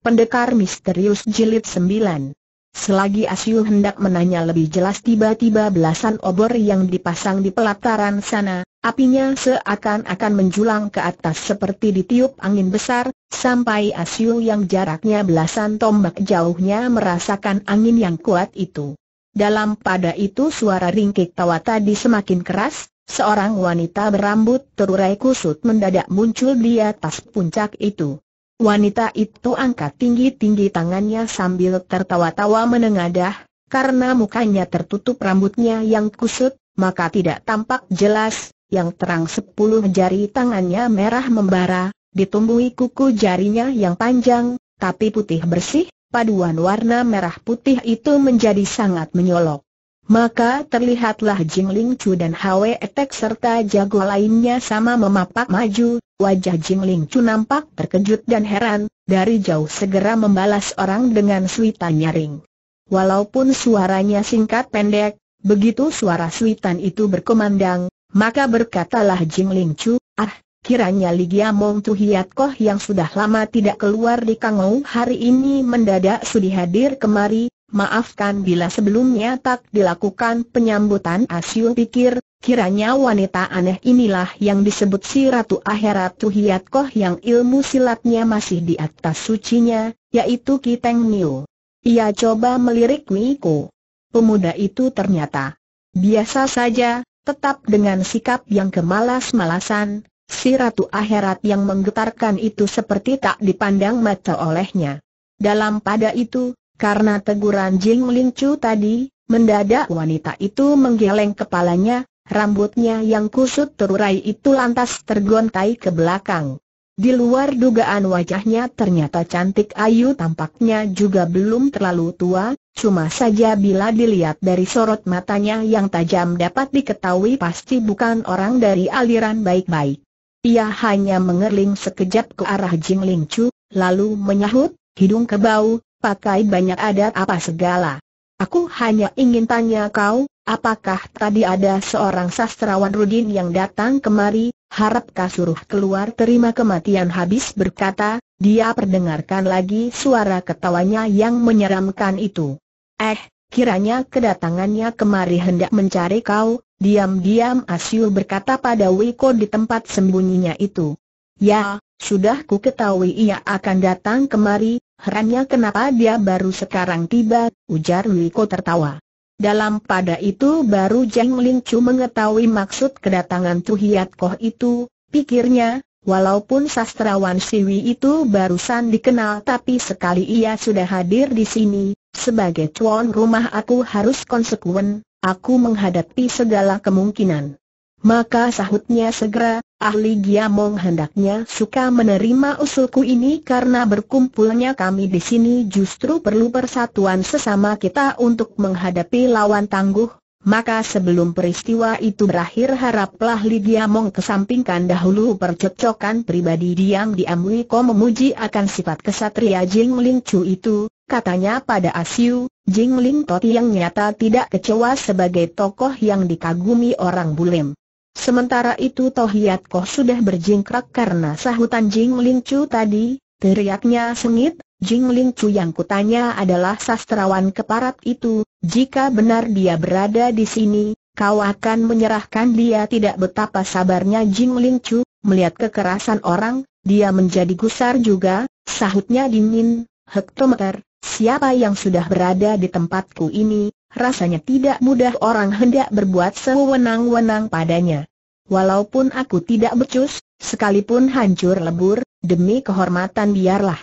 Pendekar Misterius Jilid 9 Selagi Asyu hendak menanya lebih jelas tiba-tiba belasan obor yang dipasang di pelataran sana, apinya seakan-akan menjulang ke atas seperti ditiup angin besar, sampai Asyu yang jaraknya belasan tombak jauhnya merasakan angin yang kuat itu. Dalam pada itu suara ringkik tawa tadi semakin keras, seorang wanita berambut terurai kusut mendadak muncul di atas puncak itu. Wanita itu angkat tinggi-tinggi tangannya sambil tertawa-tawa menengadah, karena mukanya tertutup rambutnya yang kusut, maka tidak tampak jelas, yang terang sepuluh jari tangannya merah membara, ditumbuhi kuku jarinya yang panjang, tapi putih bersih, paduan warna merah putih itu menjadi sangat menyolok. Maka terlihatlah Jing Ling Chu dan Hwe Etek serta jago lainnya sama memapak maju, wajah Jing Ling Chu nampak terkejut dan heran, dari jauh segera membalas orang dengan suitan nyaring. Walaupun suaranya singkat pendek, begitu suara suitan itu berkumandang, maka berkatalah Jing Ling Chu, ah, kiranya Ligia Mong Tu Hiat Koh yang sudah lama tidak keluar di Kangou hari ini mendadak sudi hadir kemari, Maafkan bila sebelumnya tak dilakukan penyambutan Asyul pikir, kiranya wanita aneh inilah yang disebut si Ratu Akhirat Tuhiat Koh yang ilmu silatnya masih di atas sucinya, yaitu Kiteng Niu. Ia coba melirik Miko. Pemuda itu ternyata biasa saja, tetap dengan sikap yang kemalas-malasan, si Ratu Akhirat yang menggetarkan itu seperti tak dipandang mata olehnya. Dalam pada itu, karena teguran Jing Lincu tadi, mendadak wanita itu menggeleng kepalanya, rambutnya yang kusut terurai itu lantas tergontai ke belakang. Di luar dugaan wajahnya ternyata cantik ayu tampaknya juga belum terlalu tua, cuma saja bila dilihat dari sorot matanya yang tajam dapat diketahui pasti bukan orang dari aliran baik-baik. Ia hanya mengerling sekejap ke arah Jing Ling lalu menyahut, hidung kebau, pakai banyak adat apa segala. Aku hanya ingin tanya kau, apakah tadi ada seorang sastrawan Rudin yang datang kemari, harapkah suruh keluar terima kematian habis berkata, dia perdengarkan lagi suara ketawanya yang menyeramkan itu. Eh, Kiranya kedatangannya kemari hendak mencari kau, diam-diam Asyul berkata pada Wiko di tempat sembunyinya itu. Ya, sudah ku ketahui ia akan datang kemari, Herannya kenapa dia baru sekarang tiba, ujar Wiko tertawa. Dalam pada itu baru Jeng Ling Chu mengetahui maksud kedatangan Tuhiat Koh itu, pikirnya, walaupun sastrawan Siwi itu barusan dikenal tapi sekali ia sudah hadir di sini, sebagai tuan rumah aku harus konsekuen, aku menghadapi segala kemungkinan. Maka sahutnya segera, ahli Giamong hendaknya suka menerima usulku ini karena berkumpulnya kami di sini justru perlu persatuan sesama kita untuk menghadapi lawan tangguh, maka sebelum peristiwa itu berakhir haraplah Li Giamong kesampingkan dahulu percocokan pribadi diam-diam Wiko memuji akan sifat kesatria Jing Ling Chu itu, katanya pada Asiu, Jing Ling Toti yang nyata tidak kecewa sebagai tokoh yang dikagumi orang bulim. Sementara itu Tohiat Koh sudah berjingkrak karena sahutan Jing Ling tadi, teriaknya sengit, Jing Ling yang kutanya adalah sastrawan keparat itu, jika benar dia berada di sini, kau akan menyerahkan dia tidak betapa sabarnya Jing Ling melihat kekerasan orang, dia menjadi gusar juga, sahutnya dingin, hektometer, siapa yang sudah berada di tempatku ini, rasanya tidak mudah orang hendak berbuat sewenang-wenang padanya. Walaupun aku tidak becus, sekalipun hancur lebur, demi kehormatan biarlah.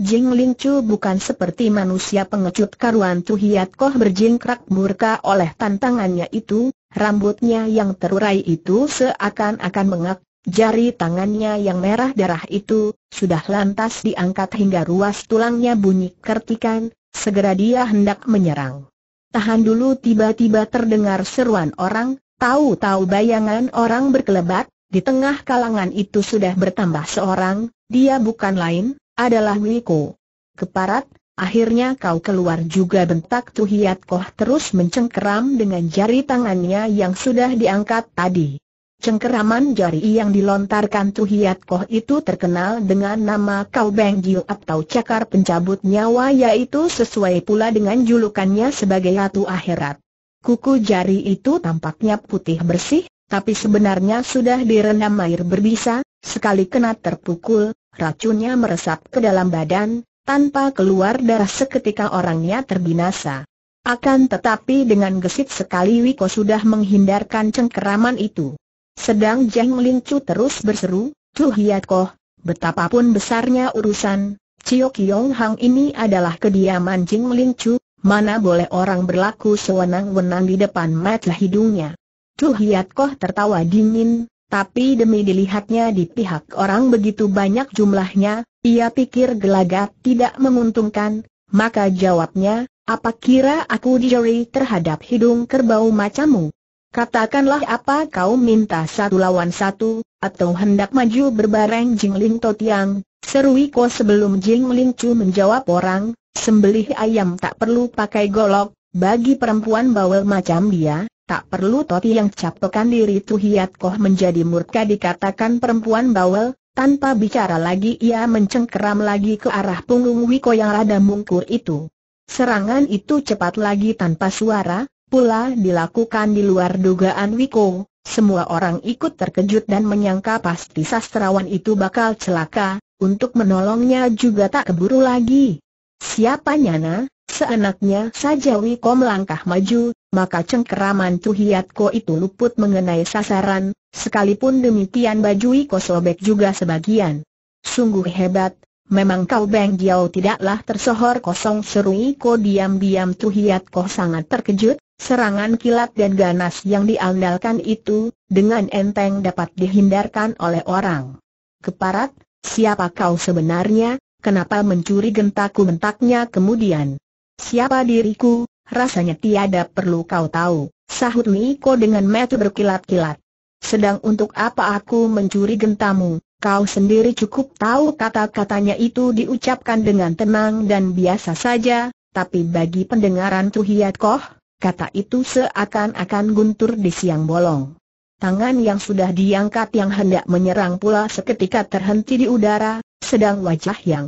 Jing Ling Chu bukan seperti manusia pengecut karuan Tu Hiat Koh berjingkrak murka oleh tantangannya itu, rambutnya yang terurai itu seakan-akan mengak, jari tangannya yang merah darah itu, sudah lantas diangkat hingga ruas tulangnya bunyi kertikan, segera dia hendak menyerang. Tahan dulu tiba-tiba terdengar seruan orang, tahu-tahu bayangan orang berkelebat, di tengah kalangan itu sudah bertambah seorang, dia bukan lain, adalah Wiko. Keparat, akhirnya kau keluar juga bentak Tuhiat Koh terus mencengkeram dengan jari tangannya yang sudah diangkat tadi. Cengkeraman jari yang dilontarkan Tu Koh itu terkenal dengan nama Kau Beng Jiu atau cakar pencabut nyawa yaitu sesuai pula dengan julukannya sebagai Ratu Akhirat. Kuku jari itu tampaknya putih bersih, tapi sebenarnya sudah direndam air berbisa, sekali kena terpukul, racunnya meresap ke dalam badan, tanpa keluar darah seketika orangnya terbinasa. Akan tetapi dengan gesit sekali Wiko sudah menghindarkan cengkeraman itu. Sedang Jeng Lincu terus berseru, Chu Hiat Koh, betapapun besarnya urusan, Cio Kiong Hang ini adalah kediaman Jeng Lincu, mana boleh orang berlaku sewenang-wenang di depan mata hidungnya. Chu Hiat Koh tertawa dingin, tapi demi dilihatnya di pihak orang begitu banyak jumlahnya, ia pikir gelagat tidak menguntungkan, maka jawabnya, apa kira aku dijeri terhadap hidung kerbau macamu? Katakanlah apa kau minta satu lawan satu, atau hendak maju berbareng Jing Jingling Totiang, seru Iko sebelum Jing Ling Chu menjawab orang, sembelih ayam tak perlu pakai golok, bagi perempuan bawel macam dia, tak perlu Toti yang capekkan diri Tu Hiat Koh menjadi murka dikatakan perempuan bawel, tanpa bicara lagi ia mencengkeram lagi ke arah punggung Wiko yang rada mungkur itu. Serangan itu cepat lagi tanpa suara, pula dilakukan di luar dugaan Wiko, semua orang ikut terkejut dan menyangka pasti sastrawan itu bakal celaka, untuk menolongnya juga tak keburu lagi. Siapa Nyana? Seenaknya saja Wiko melangkah maju, maka cengkeraman Tuhiatko itu luput mengenai sasaran, sekalipun demikian baju Wiko sobek juga sebagian. Sungguh hebat, memang kau Beng Jiao tidaklah tersohor kosong seru Wiko diam-diam Tuhiatko sangat terkejut, Serangan kilat dan ganas yang diandalkan itu, dengan enteng dapat dihindarkan oleh orang. Keparat, siapa kau sebenarnya, kenapa mencuri gentaku mentaknya kemudian? Siapa diriku, rasanya tiada perlu kau tahu, sahut Niko dengan mata berkilat-kilat. Sedang untuk apa aku mencuri gentamu, kau sendiri cukup tahu kata-katanya itu diucapkan dengan tenang dan biasa saja, tapi bagi pendengaran Tuhiat Koh, Kata itu seakan-akan guntur di siang bolong. Tangan yang sudah diangkat yang hendak menyerang pula seketika terhenti di udara, sedang wajah yang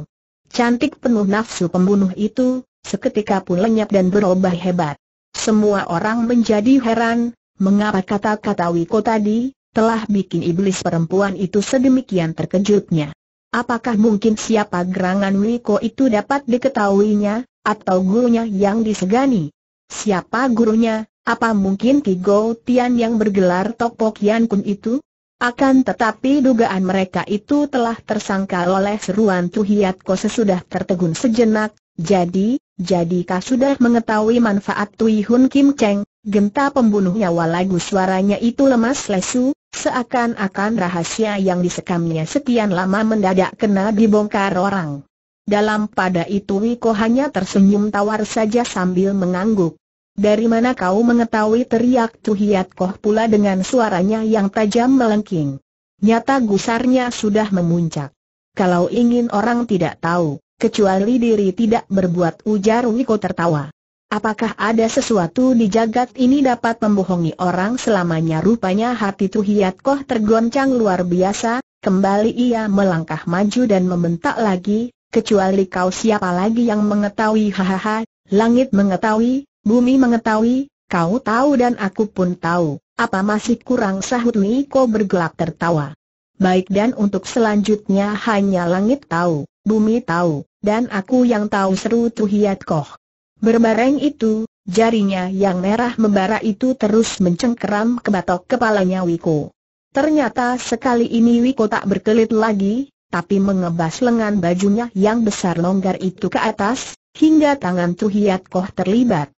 cantik penuh nafsu pembunuh itu, seketika pun lenyap dan berubah hebat. Semua orang menjadi heran, mengapa kata-kata Wiko tadi, telah bikin iblis perempuan itu sedemikian terkejutnya. Apakah mungkin siapa gerangan Wiko itu dapat diketahuinya, atau gurunya yang disegani? Siapa gurunya? Apa mungkin Ki Go Tian yang bergelar Tokpok Yan Kun itu? Akan tetapi dugaan mereka itu telah tersangkal oleh seruan Tuhiat Ko sesudah tertegun sejenak, jadi, jadi kau sudah mengetahui manfaat Tui Hun Kim Cheng, genta pembunuhnya walagu suaranya itu lemas lesu, seakan-akan rahasia yang disekamnya sekian lama mendadak kena dibongkar orang. Dalam pada itu Wiko hanya tersenyum tawar saja sambil mengangguk. Dari mana kau mengetahui teriak Tuhiat Koh pula dengan suaranya yang tajam melengking. Nyata gusarnya sudah memuncak. Kalau ingin orang tidak tahu, kecuali diri tidak berbuat ujar Wiko tertawa. Apakah ada sesuatu di jagat ini dapat membohongi orang selamanya rupanya hati Tuhiat Koh tergoncang luar biasa, kembali ia melangkah maju dan membentak lagi, kecuali kau siapa lagi yang mengetahui hahaha, langit mengetahui, Bumi mengetahui, kau tahu dan aku pun tahu, apa masih kurang sahut Niko bergelak tertawa. Baik dan untuk selanjutnya hanya langit tahu, bumi tahu, dan aku yang tahu seru Tuhiat Koh. Berbareng itu, jarinya yang merah membara itu terus mencengkeram ke batok kepalanya Wiko. Ternyata sekali ini Wiko tak berkelit lagi, tapi mengebas lengan bajunya yang besar longgar itu ke atas, hingga tangan Tuhiat Koh terlibat.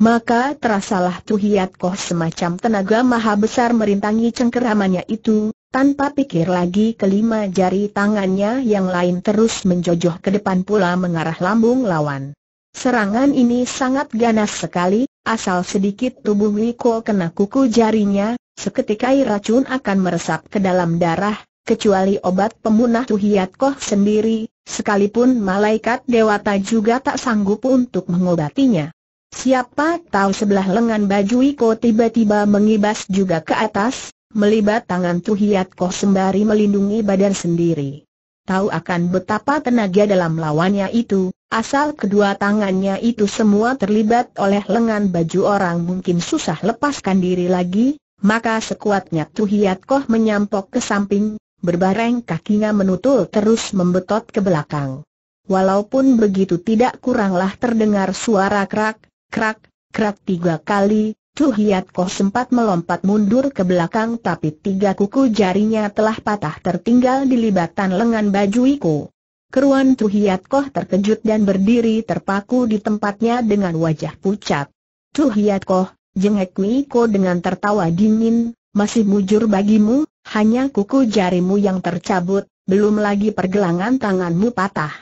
Maka terasalah Tuhiat Koh semacam tenaga maha besar merintangi cengkeramannya itu, tanpa pikir lagi kelima jari tangannya yang lain terus menjojoh ke depan pula mengarah lambung lawan. Serangan ini sangat ganas sekali, asal sedikit tubuh Wiko kena kuku jarinya, seketika racun akan meresap ke dalam darah, kecuali obat pemunah Tuhiat Koh sendiri, sekalipun malaikat dewata juga tak sanggup untuk mengobatinya. Siapa tahu sebelah lengan baju Iko tiba-tiba mengibas juga ke atas, melibat tangan Tuhiat Koh sembari melindungi badan sendiri. Tahu akan betapa tenaga dalam lawannya itu, asal kedua tangannya itu semua terlibat oleh lengan baju orang mungkin susah lepaskan diri lagi, maka sekuatnya Tuhiat Koh menyampok ke samping, berbareng kakinya menutul terus membetot ke belakang. Walaupun begitu tidak kuranglah terdengar suara kerak, Krak, krak tiga kali, Chu Hiat Koh sempat melompat mundur ke belakang tapi tiga kuku jarinya telah patah tertinggal di libatan lengan baju Iko. Keruan tuh Hiat Koh terkejut dan berdiri terpaku di tempatnya dengan wajah pucat. Chu Hiat Koh, jengek Iko dengan tertawa dingin, masih mujur bagimu, hanya kuku jarimu yang tercabut, belum lagi pergelangan tanganmu patah.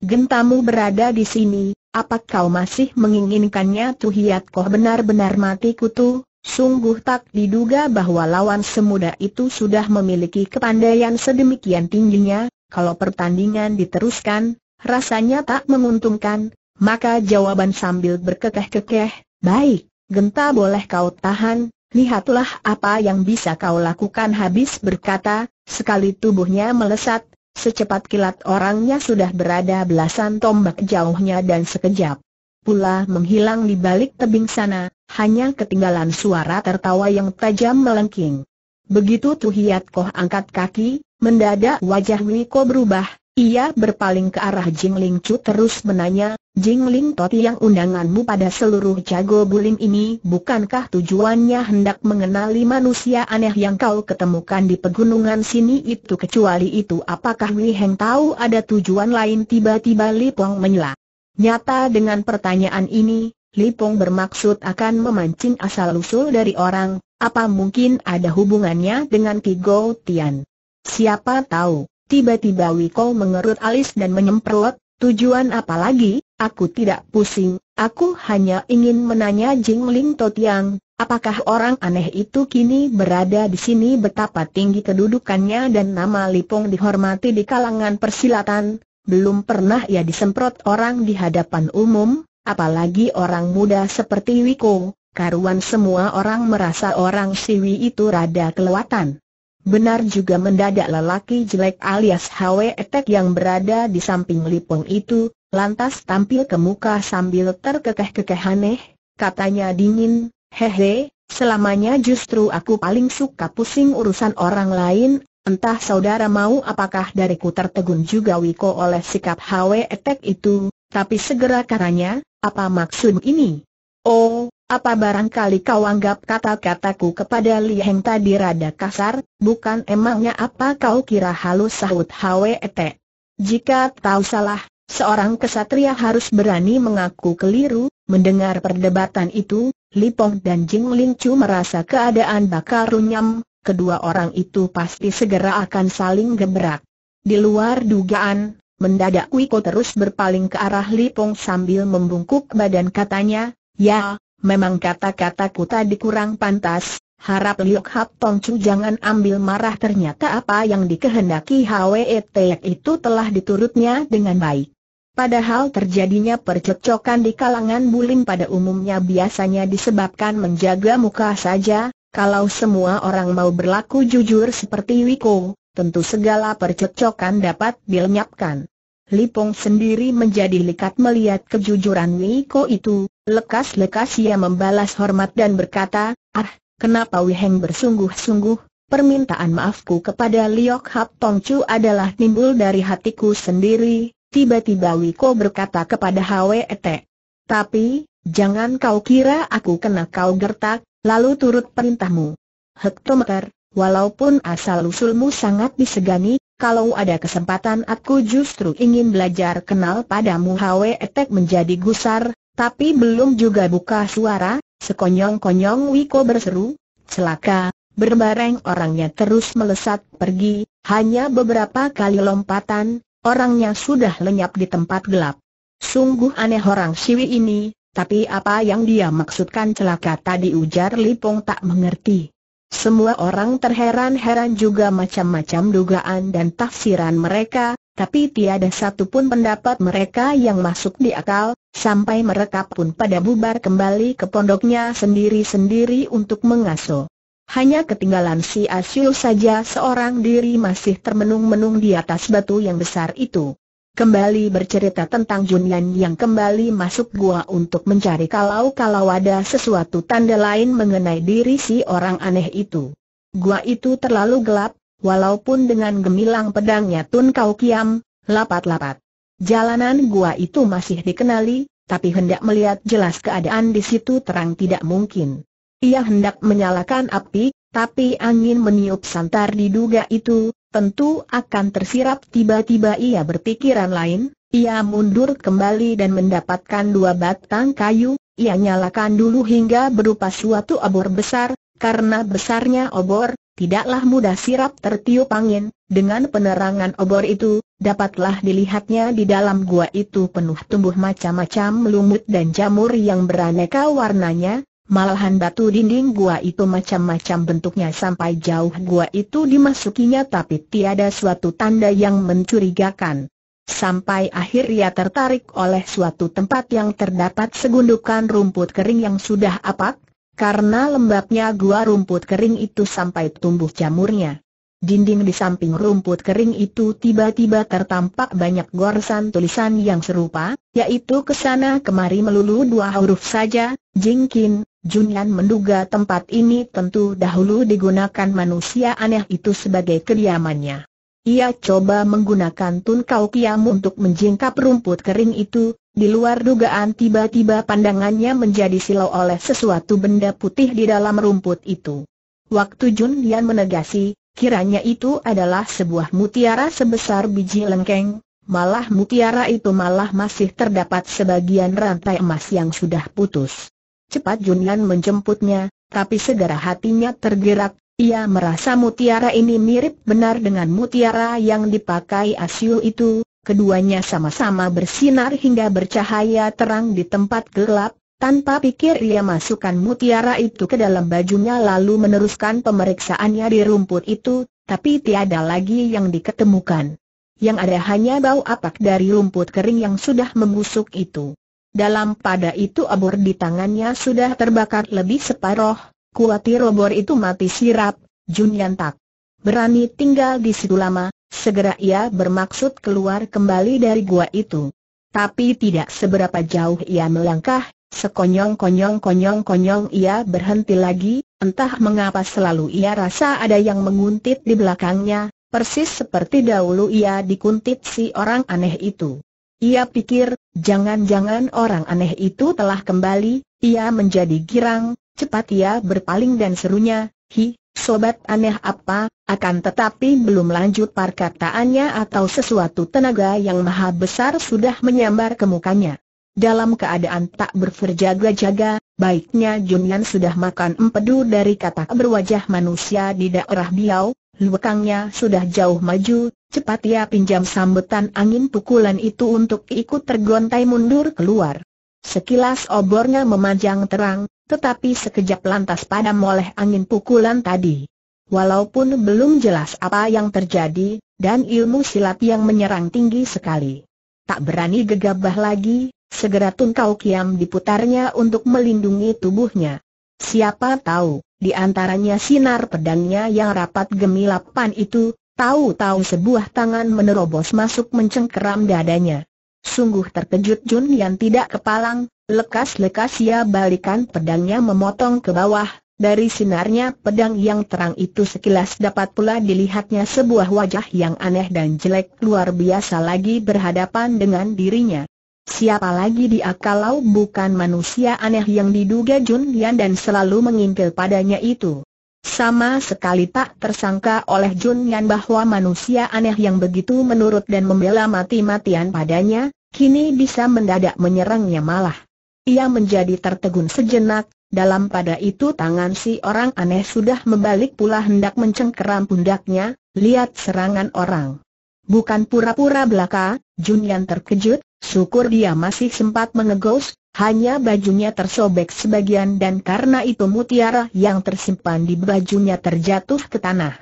Gentamu berada di sini, apa kau masih menginginkannya Tuhiat Koh benar-benar mati kutu? Sungguh tak diduga bahwa lawan semuda itu sudah memiliki kepandaian sedemikian tingginya, kalau pertandingan diteruskan, rasanya tak menguntungkan, maka jawaban sambil berkekeh-kekeh, baik, genta boleh kau tahan, lihatlah apa yang bisa kau lakukan habis berkata, sekali tubuhnya melesat, Secepat kilat orangnya sudah berada belasan tombak jauhnya dan sekejap. Pula menghilang di balik tebing sana, hanya ketinggalan suara tertawa yang tajam melengking. Begitu Tuhiat Koh angkat kaki, mendadak wajah Wiko berubah, ia berpaling ke arah Jing Ling Chu terus menanya, Jing Ling Toti yang undanganmu pada seluruh jago bulim ini bukankah tujuannya hendak mengenali manusia aneh yang kau ketemukan di pegunungan sini itu kecuali itu apakah Wei Heng tahu ada tujuan lain tiba-tiba Li Pong menyela. Nyata dengan pertanyaan ini, Li Pong bermaksud akan memancing asal-usul dari orang, apa mungkin ada hubungannya dengan Gou Tian. Siapa tahu? Tiba-tiba Wiko mengerut alis dan menyemprot, tujuan apa lagi? Aku tidak pusing, aku hanya ingin menanya Jing Ling Totiang, apakah orang aneh itu kini berada di sini betapa tinggi kedudukannya dan nama Lipong dihormati di kalangan persilatan, belum pernah ia disemprot orang di hadapan umum, apalagi orang muda seperti Wiko, karuan semua orang merasa orang Siwi itu rada kelewatan. Benar juga mendadak lelaki jelek alias Hwe Etek yang berada di samping Lipong itu, lantas tampil ke muka sambil terkekeh-kekeh aneh, katanya dingin, hehe, selamanya justru aku paling suka pusing urusan orang lain, entah saudara mau apakah dari dariku tertegun juga Wiko oleh sikap Hwe Etek itu, tapi segera karanya, apa maksud ini? Oh, apa barangkali kau anggap kata-kataku kepada Li Heng tadi rada kasar, bukan emangnya apa kau kira halus sahut Hwet? Jika tahu salah, seorang kesatria harus berani mengaku keliru, mendengar perdebatan itu, Lipong dan Jing Ling Chu merasa keadaan bakal runyam, kedua orang itu pasti segera akan saling gebrak. Di luar dugaan, mendadak Wiko terus berpaling ke arah Lipong sambil membungkuk badan katanya, Ya, memang kata-kataku tadi kurang pantas, harap Liok Hap Tong Chu jangan ambil marah ternyata apa yang dikehendaki Hwet itu telah diturutnya dengan baik. Padahal terjadinya percocokan di kalangan bulim pada umumnya biasanya disebabkan menjaga muka saja, kalau semua orang mau berlaku jujur seperti Wiko, tentu segala percocokan dapat dilenyapkan. Lipong sendiri menjadi lekat melihat kejujuran Wiko itu, lekas-lekas ia membalas hormat dan berkata, Ah, kenapa Wiheng bersungguh-sungguh, permintaan maafku kepada Liok Hap Tong Chu adalah timbul dari hatiku sendiri, tiba-tiba Wiko berkata kepada Te, Tapi, jangan kau kira aku kena kau gertak, lalu turut perintahmu. Hektometer, walaupun asal-usulmu sangat disegani, kalau ada kesempatan aku justru ingin belajar kenal padamu Hwe Etek menjadi gusar, tapi belum juga buka suara, sekonyong-konyong Wiko berseru, celaka, berbareng orangnya terus melesat pergi, hanya beberapa kali lompatan, orangnya sudah lenyap di tempat gelap. Sungguh aneh orang Siwi ini, tapi apa yang dia maksudkan celaka tadi ujar Lipong tak mengerti. Semua orang terheran-heran juga macam-macam dugaan dan tafsiran mereka, tapi tiada satu pun pendapat mereka yang masuk di akal, sampai mereka pun pada bubar kembali ke pondoknya sendiri-sendiri untuk mengaso. Hanya ketinggalan si Asyul saja seorang diri masih termenung-menung di atas batu yang besar itu kembali bercerita tentang Junlan yang kembali masuk gua untuk mencari kalau-kalau ada sesuatu tanda lain mengenai diri si orang aneh itu. Gua itu terlalu gelap, walaupun dengan gemilang pedangnya Tun Kau Kiam, lapat-lapat. Jalanan gua itu masih dikenali, tapi hendak melihat jelas keadaan di situ terang tidak mungkin. Ia hendak menyalakan api, tapi angin meniup santar diduga itu, tentu akan tersirap tiba-tiba ia berpikiran lain, ia mundur kembali dan mendapatkan dua batang kayu, ia nyalakan dulu hingga berupa suatu obor besar, karena besarnya obor, tidaklah mudah sirap tertiup angin, dengan penerangan obor itu, dapatlah dilihatnya di dalam gua itu penuh tumbuh macam-macam lumut dan jamur yang beraneka warnanya, Malahan batu dinding gua itu macam-macam bentuknya sampai jauh gua itu dimasukinya tapi tiada suatu tanda yang mencurigakan. Sampai akhir ia tertarik oleh suatu tempat yang terdapat segundukan rumput kering yang sudah apak, karena lembabnya gua rumput kering itu sampai tumbuh jamurnya. Dinding di samping rumput kering itu tiba-tiba tertampak banyak goresan tulisan yang serupa, yaitu kesana kemari melulu dua huruf saja, Jingkin, Junyan menduga tempat ini tentu dahulu digunakan manusia aneh itu sebagai kediamannya. Ia coba menggunakan Tun Kau Kiam untuk menjingkap rumput kering itu, di luar dugaan tiba-tiba pandangannya menjadi silau oleh sesuatu benda putih di dalam rumput itu. Waktu Jun menegasi, kiranya itu adalah sebuah mutiara sebesar biji lengkeng, malah mutiara itu malah masih terdapat sebagian rantai emas yang sudah putus. Cepat Junyan menjemputnya, tapi segera hatinya tergerak, ia merasa mutiara ini mirip benar dengan mutiara yang dipakai Asyu itu, keduanya sama-sama bersinar hingga bercahaya terang di tempat gelap, tanpa pikir ia masukkan mutiara itu ke dalam bajunya lalu meneruskan pemeriksaannya di rumput itu, tapi tiada lagi yang diketemukan. Yang ada hanya bau apak dari rumput kering yang sudah membusuk itu. Dalam pada itu obor di tangannya sudah terbakar lebih separoh, kuatir obor itu mati sirap, Jun tak Berani tinggal di situ lama, segera ia bermaksud keluar kembali dari gua itu. Tapi tidak seberapa jauh ia melangkah, sekonyong-konyong-konyong-konyong ia berhenti lagi, entah mengapa selalu ia rasa ada yang menguntit di belakangnya, persis seperti dahulu ia dikuntit si orang aneh itu. Ia pikir, jangan-jangan orang aneh itu telah kembali, ia menjadi girang, cepat ia berpaling dan serunya, hi, sobat aneh apa, akan tetapi belum lanjut perkataannya atau sesuatu tenaga yang maha besar sudah menyambar ke mukanya. Dalam keadaan tak berjaga-jaga, baiknya Junyan sudah makan empedu dari katak berwajah manusia di daerah Biau, lukangnya sudah jauh maju, Cepat ia pinjam sambutan angin pukulan itu untuk ikut tergontai mundur keluar. Sekilas obornya memanjang terang, tetapi sekejap lantas padam oleh angin pukulan tadi. Walaupun belum jelas apa yang terjadi, dan ilmu silat yang menyerang tinggi sekali. Tak berani gegabah lagi, segera Tun Kau Kiam diputarnya untuk melindungi tubuhnya. Siapa tahu, di antaranya sinar pedangnya yang rapat gemilapan itu, Tahu-tahu sebuah tangan menerobos masuk mencengkeram dadanya. Sungguh terkejut Jun yang tidak kepalang, lekas-lekas ia balikan pedangnya memotong ke bawah, dari sinarnya pedang yang terang itu sekilas dapat pula dilihatnya sebuah wajah yang aneh dan jelek luar biasa lagi berhadapan dengan dirinya. Siapa lagi dia kalau bukan manusia aneh yang diduga Jun Lian dan selalu mengintil padanya itu? Sama sekali tak tersangka oleh Jun Yan bahwa manusia aneh yang begitu menurut dan membela mati-matian padanya, kini bisa mendadak menyerangnya malah. Ia menjadi tertegun sejenak, dalam pada itu tangan si orang aneh sudah membalik pula hendak mencengkeram pundaknya, lihat serangan orang. Bukan pura-pura belaka, Jun Yan terkejut, syukur dia masih sempat mengegos, hanya bajunya tersobek sebagian dan karena itu mutiara yang tersimpan di bajunya terjatuh ke tanah.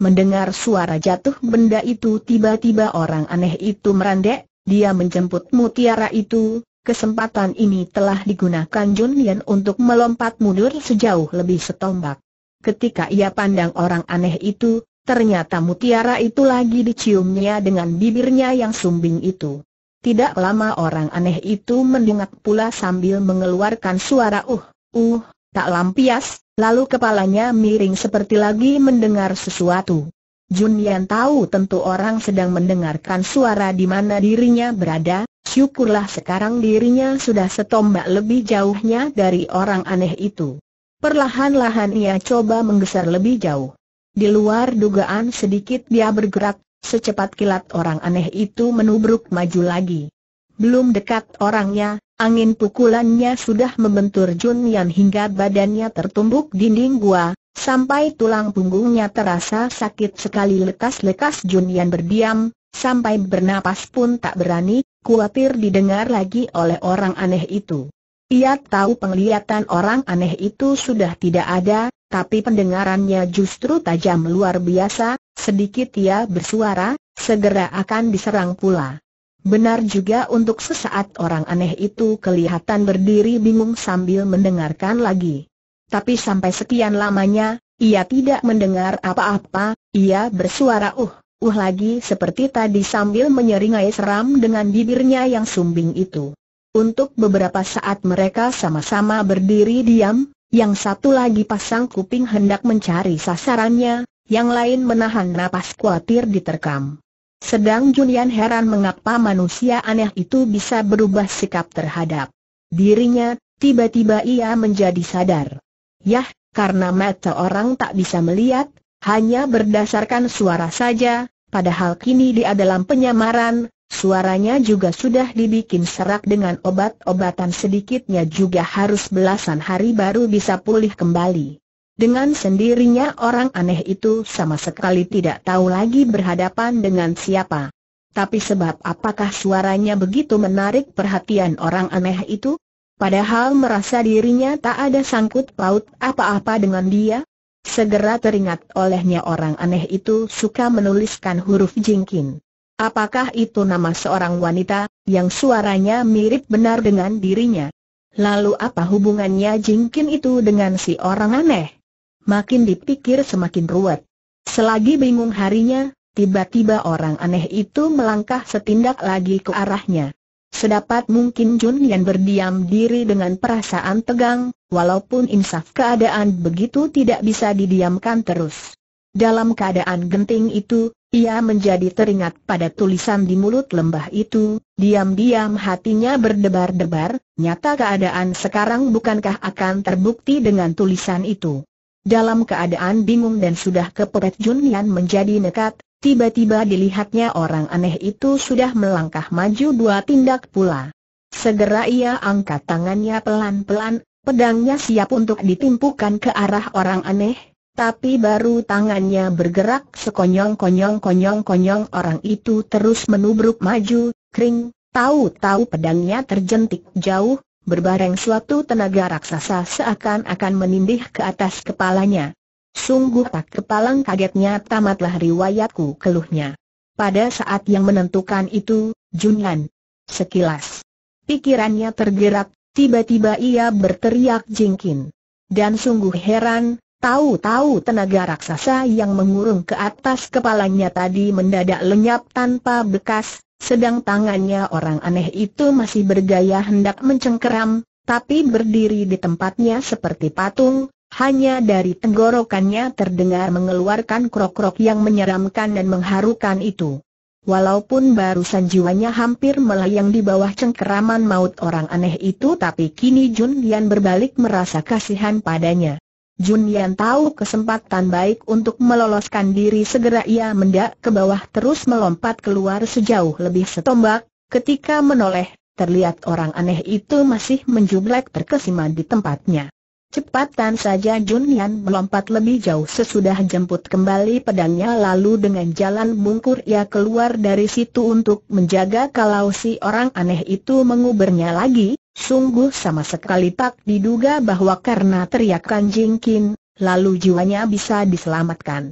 Mendengar suara jatuh benda itu tiba-tiba orang aneh itu merandek, dia menjemput mutiara itu, kesempatan ini telah digunakan Jun Lian untuk melompat mundur sejauh lebih setombak. Ketika ia pandang orang aneh itu, ternyata mutiara itu lagi diciumnya dengan bibirnya yang sumbing itu. Tidak lama orang aneh itu mendongak pula sambil mengeluarkan suara uh, uh, tak lampias, lalu kepalanya miring seperti lagi mendengar sesuatu. Jun Yan tahu tentu orang sedang mendengarkan suara di mana dirinya berada, syukurlah sekarang dirinya sudah setombak lebih jauhnya dari orang aneh itu. Perlahan-lahan ia coba menggeser lebih jauh. Di luar dugaan sedikit dia bergerak, Secepat kilat orang aneh itu menubruk maju lagi. Belum dekat orangnya, angin pukulannya sudah membentur Jun Yan hingga badannya tertumbuk dinding gua, sampai tulang punggungnya terasa sakit sekali lekas-lekas Jun Yan berdiam, sampai bernapas pun tak berani, khawatir didengar lagi oleh orang aneh itu. Ia tahu penglihatan orang aneh itu sudah tidak ada, tapi pendengarannya justru tajam luar biasa, sedikit ia bersuara, segera akan diserang pula. Benar juga untuk sesaat orang aneh itu kelihatan berdiri bingung sambil mendengarkan lagi. Tapi sampai sekian lamanya, ia tidak mendengar apa-apa, ia bersuara uh, uh lagi seperti tadi sambil menyeringai seram dengan bibirnya yang sumbing itu. Untuk beberapa saat mereka sama-sama berdiri diam, yang satu lagi pasang kuping hendak mencari sasarannya, yang lain menahan napas khawatir diterkam. Sedang Junian heran mengapa manusia aneh itu bisa berubah sikap terhadap dirinya, tiba-tiba ia menjadi sadar. Yah, karena mata orang tak bisa melihat, hanya berdasarkan suara saja, padahal kini dia dalam penyamaran, Suaranya juga sudah dibikin serak dengan obat-obatan sedikitnya juga harus belasan hari baru bisa pulih kembali. Dengan sendirinya orang aneh itu sama sekali tidak tahu lagi berhadapan dengan siapa. Tapi sebab apakah suaranya begitu menarik perhatian orang aneh itu? Padahal merasa dirinya tak ada sangkut paut apa-apa dengan dia? Segera teringat olehnya orang aneh itu suka menuliskan huruf jingkin. Apakah itu nama seorang wanita, yang suaranya mirip benar dengan dirinya? Lalu apa hubungannya jingkin itu dengan si orang aneh? Makin dipikir semakin ruwet. Selagi bingung harinya, tiba-tiba orang aneh itu melangkah setindak lagi ke arahnya. Sedapat mungkin Jun Yan berdiam diri dengan perasaan tegang, walaupun insaf keadaan begitu tidak bisa didiamkan terus. Dalam keadaan genting itu, ia menjadi teringat pada tulisan di mulut lembah itu, diam-diam hatinya berdebar-debar, nyata keadaan sekarang bukankah akan terbukti dengan tulisan itu. Dalam keadaan bingung dan sudah kepepet Junian menjadi nekat, tiba-tiba dilihatnya orang aneh itu sudah melangkah maju dua tindak pula. Segera ia angkat tangannya pelan-pelan, pedangnya siap untuk ditimpukan ke arah orang aneh, tapi baru tangannya bergerak sekonyong-konyong-konyong-konyong orang itu terus menubruk maju, kering, tahu-tahu pedangnya terjentik jauh, berbareng suatu tenaga raksasa seakan-akan menindih ke atas kepalanya. Sungguh tak kepalang kagetnya tamatlah riwayatku keluhnya. Pada saat yang menentukan itu, Junlan sekilas pikirannya tergerak, tiba-tiba ia berteriak jingkin. Dan sungguh heran, Tahu-tahu tenaga raksasa yang mengurung ke atas kepalanya tadi mendadak lenyap tanpa bekas, sedang tangannya orang aneh itu masih bergaya hendak mencengkeram, tapi berdiri di tempatnya seperti patung, hanya dari tenggorokannya terdengar mengeluarkan krok-krok yang menyeramkan dan mengharukan itu. Walaupun barusan jiwanya hampir melayang di bawah cengkeraman maut orang aneh itu tapi kini Jun Lian berbalik merasa kasihan padanya. Jun Yan tahu kesempatan baik untuk meloloskan diri segera ia mendak ke bawah terus melompat keluar sejauh lebih setombak, ketika menoleh, terlihat orang aneh itu masih menjublek terkesima di tempatnya. Cepatan saja Jun Yan melompat lebih jauh sesudah jemput kembali pedangnya lalu dengan jalan bungkur ia keluar dari situ untuk menjaga kalau si orang aneh itu mengubernya lagi, Sungguh sama sekali tak diduga bahwa karena teriakan Qin, lalu jiwanya bisa diselamatkan.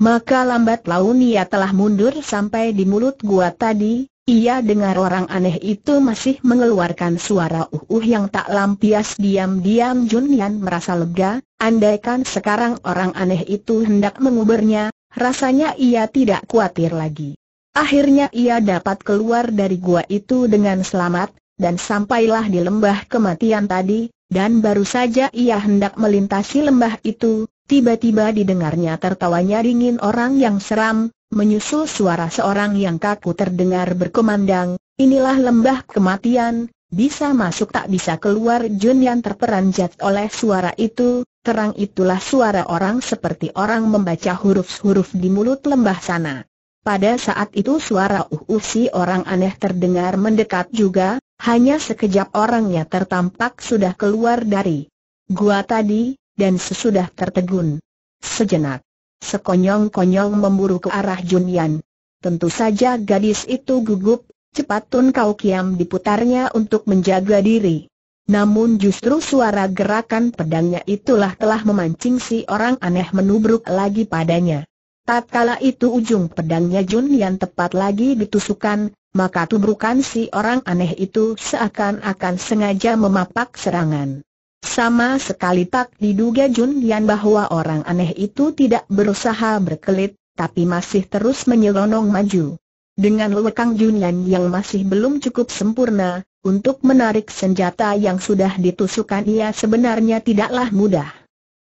Maka lambat laun ia telah mundur sampai di mulut gua tadi, ia dengar orang aneh itu masih mengeluarkan suara uh-uh yang tak lampias diam-diam Junian merasa lega, andaikan sekarang orang aneh itu hendak menguburnya, rasanya ia tidak khawatir lagi. Akhirnya ia dapat keluar dari gua itu dengan selamat, dan sampailah di lembah kematian tadi, dan baru saja ia hendak melintasi lembah itu, tiba-tiba didengarnya tertawanya dingin orang yang seram, menyusul suara seorang yang kaku terdengar berkemandang, inilah lembah kematian, bisa masuk tak bisa keluar Jun yang terperanjat oleh suara itu, terang itulah suara orang seperti orang membaca huruf-huruf di mulut lembah sana. Pada saat itu suara uh, uh si orang aneh terdengar mendekat juga, hanya sekejap orangnya tertampak sudah keluar dari gua tadi, dan sesudah tertegun. Sejenak. Sekonyong-konyong memburu ke arah Junian. Tentu saja gadis itu gugup, cepat Tun Kau Kiam diputarnya untuk menjaga diri. Namun justru suara gerakan pedangnya itulah telah memancing si orang aneh menubruk lagi padanya. Tatkala itu ujung pedangnya Jun Yan tepat lagi ditusukan, maka tubrukan si orang aneh itu seakan-akan sengaja memapak serangan. Sama sekali tak diduga Jun bahwa orang aneh itu tidak berusaha berkelit, tapi masih terus menyelonong maju. Dengan lekang Jun yang masih belum cukup sempurna, untuk menarik senjata yang sudah ditusukkan ia sebenarnya tidaklah mudah.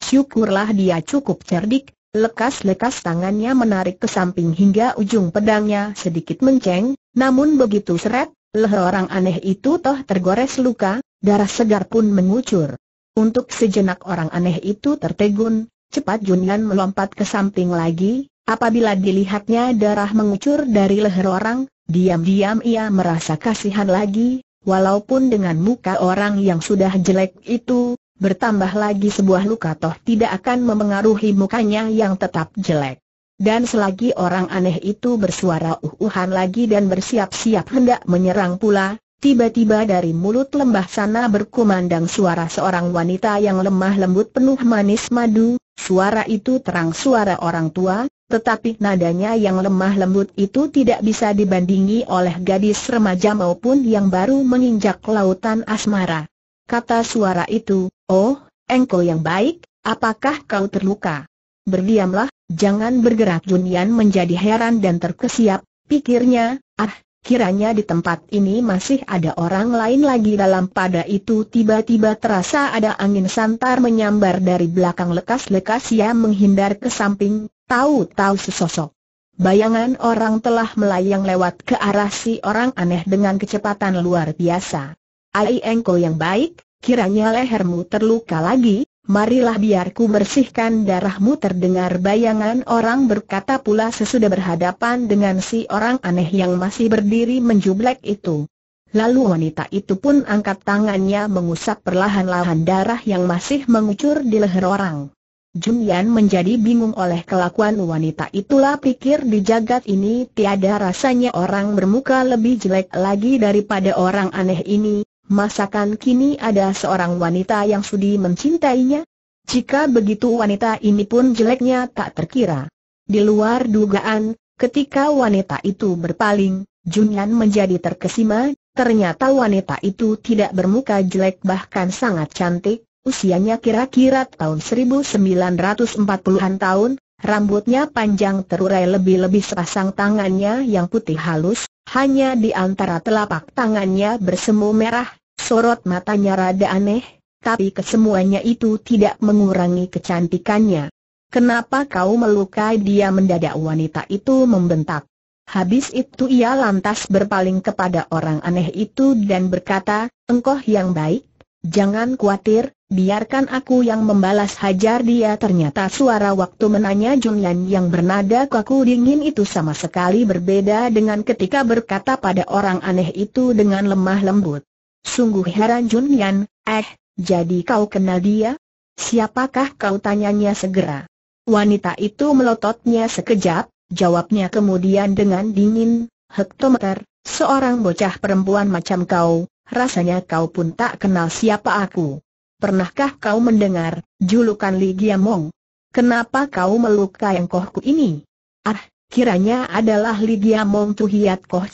Syukurlah dia cukup cerdik, Lekas-lekas tangannya menarik ke samping hingga ujung pedangnya sedikit menceng, namun begitu seret, leher orang aneh itu toh tergores luka, darah segar pun mengucur. Untuk sejenak orang aneh itu tertegun, cepat Junian melompat ke samping lagi, apabila dilihatnya darah mengucur dari leher orang, diam-diam ia merasa kasihan lagi, walaupun dengan muka orang yang sudah jelek itu, Bertambah lagi sebuah luka toh tidak akan memengaruhi mukanya yang tetap jelek. Dan selagi orang aneh itu bersuara uh-uhan lagi dan bersiap-siap hendak menyerang pula, tiba-tiba dari mulut lembah sana berkumandang suara seorang wanita yang lemah lembut penuh manis madu, suara itu terang suara orang tua, tetapi nadanya yang lemah lembut itu tidak bisa dibandingi oleh gadis remaja maupun yang baru menginjak lautan asmara. Kata suara itu, oh, engkau yang baik, apakah kau terluka? Berdiamlah, jangan bergerak Junian menjadi heran dan terkesiap, pikirnya, ah, Kiranya di tempat ini masih ada orang lain lagi dalam pada itu tiba-tiba terasa ada angin santar menyambar dari belakang lekas-lekas ia menghindar ke samping, tahu-tahu sesosok. Bayangan orang telah melayang lewat ke arah si orang aneh dengan kecepatan luar biasa. Ai engkol yang baik, kiranya lehermu terluka lagi, marilah biarku bersihkan darahmu terdengar bayangan orang berkata pula sesudah berhadapan dengan si orang aneh yang masih berdiri menjublek itu. Lalu wanita itu pun angkat tangannya mengusap perlahan-lahan darah yang masih mengucur di leher orang. Jun Yan menjadi bingung oleh kelakuan wanita itulah pikir di jagat ini tiada rasanya orang bermuka lebih jelek lagi daripada orang aneh ini, Masakan kini ada seorang wanita yang sudi mencintainya? Jika begitu wanita ini pun jeleknya tak terkira. Di luar dugaan, ketika wanita itu berpaling, Junyan menjadi terkesima, ternyata wanita itu tidak bermuka jelek bahkan sangat cantik, usianya kira-kira tahun 1940-an tahun, Rambutnya panjang terurai lebih-lebih sepasang tangannya yang putih halus, hanya di antara telapak tangannya bersemu merah, sorot matanya rada aneh, tapi kesemuanya itu tidak mengurangi kecantikannya. Kenapa kau melukai dia mendadak wanita itu membentak. Habis itu ia lantas berpaling kepada orang aneh itu dan berkata, engkau yang baik, jangan khawatir, Biarkan aku yang membalas hajar dia ternyata suara waktu menanya Junyan yang bernada kaku dingin itu sama sekali berbeda dengan ketika berkata pada orang aneh itu dengan lemah lembut. Sungguh heran Junyan, eh, jadi kau kenal dia? Siapakah kau tanyanya segera? Wanita itu melototnya sekejap, jawabnya kemudian dengan dingin, Hektometer, seorang bocah perempuan macam kau, rasanya kau pun tak kenal siapa aku pernahkah kau mendengar, julukan Li Giamong? Kenapa kau melukai kohku ini? Ah, kiranya adalah Li Giamong Tuhiat Koh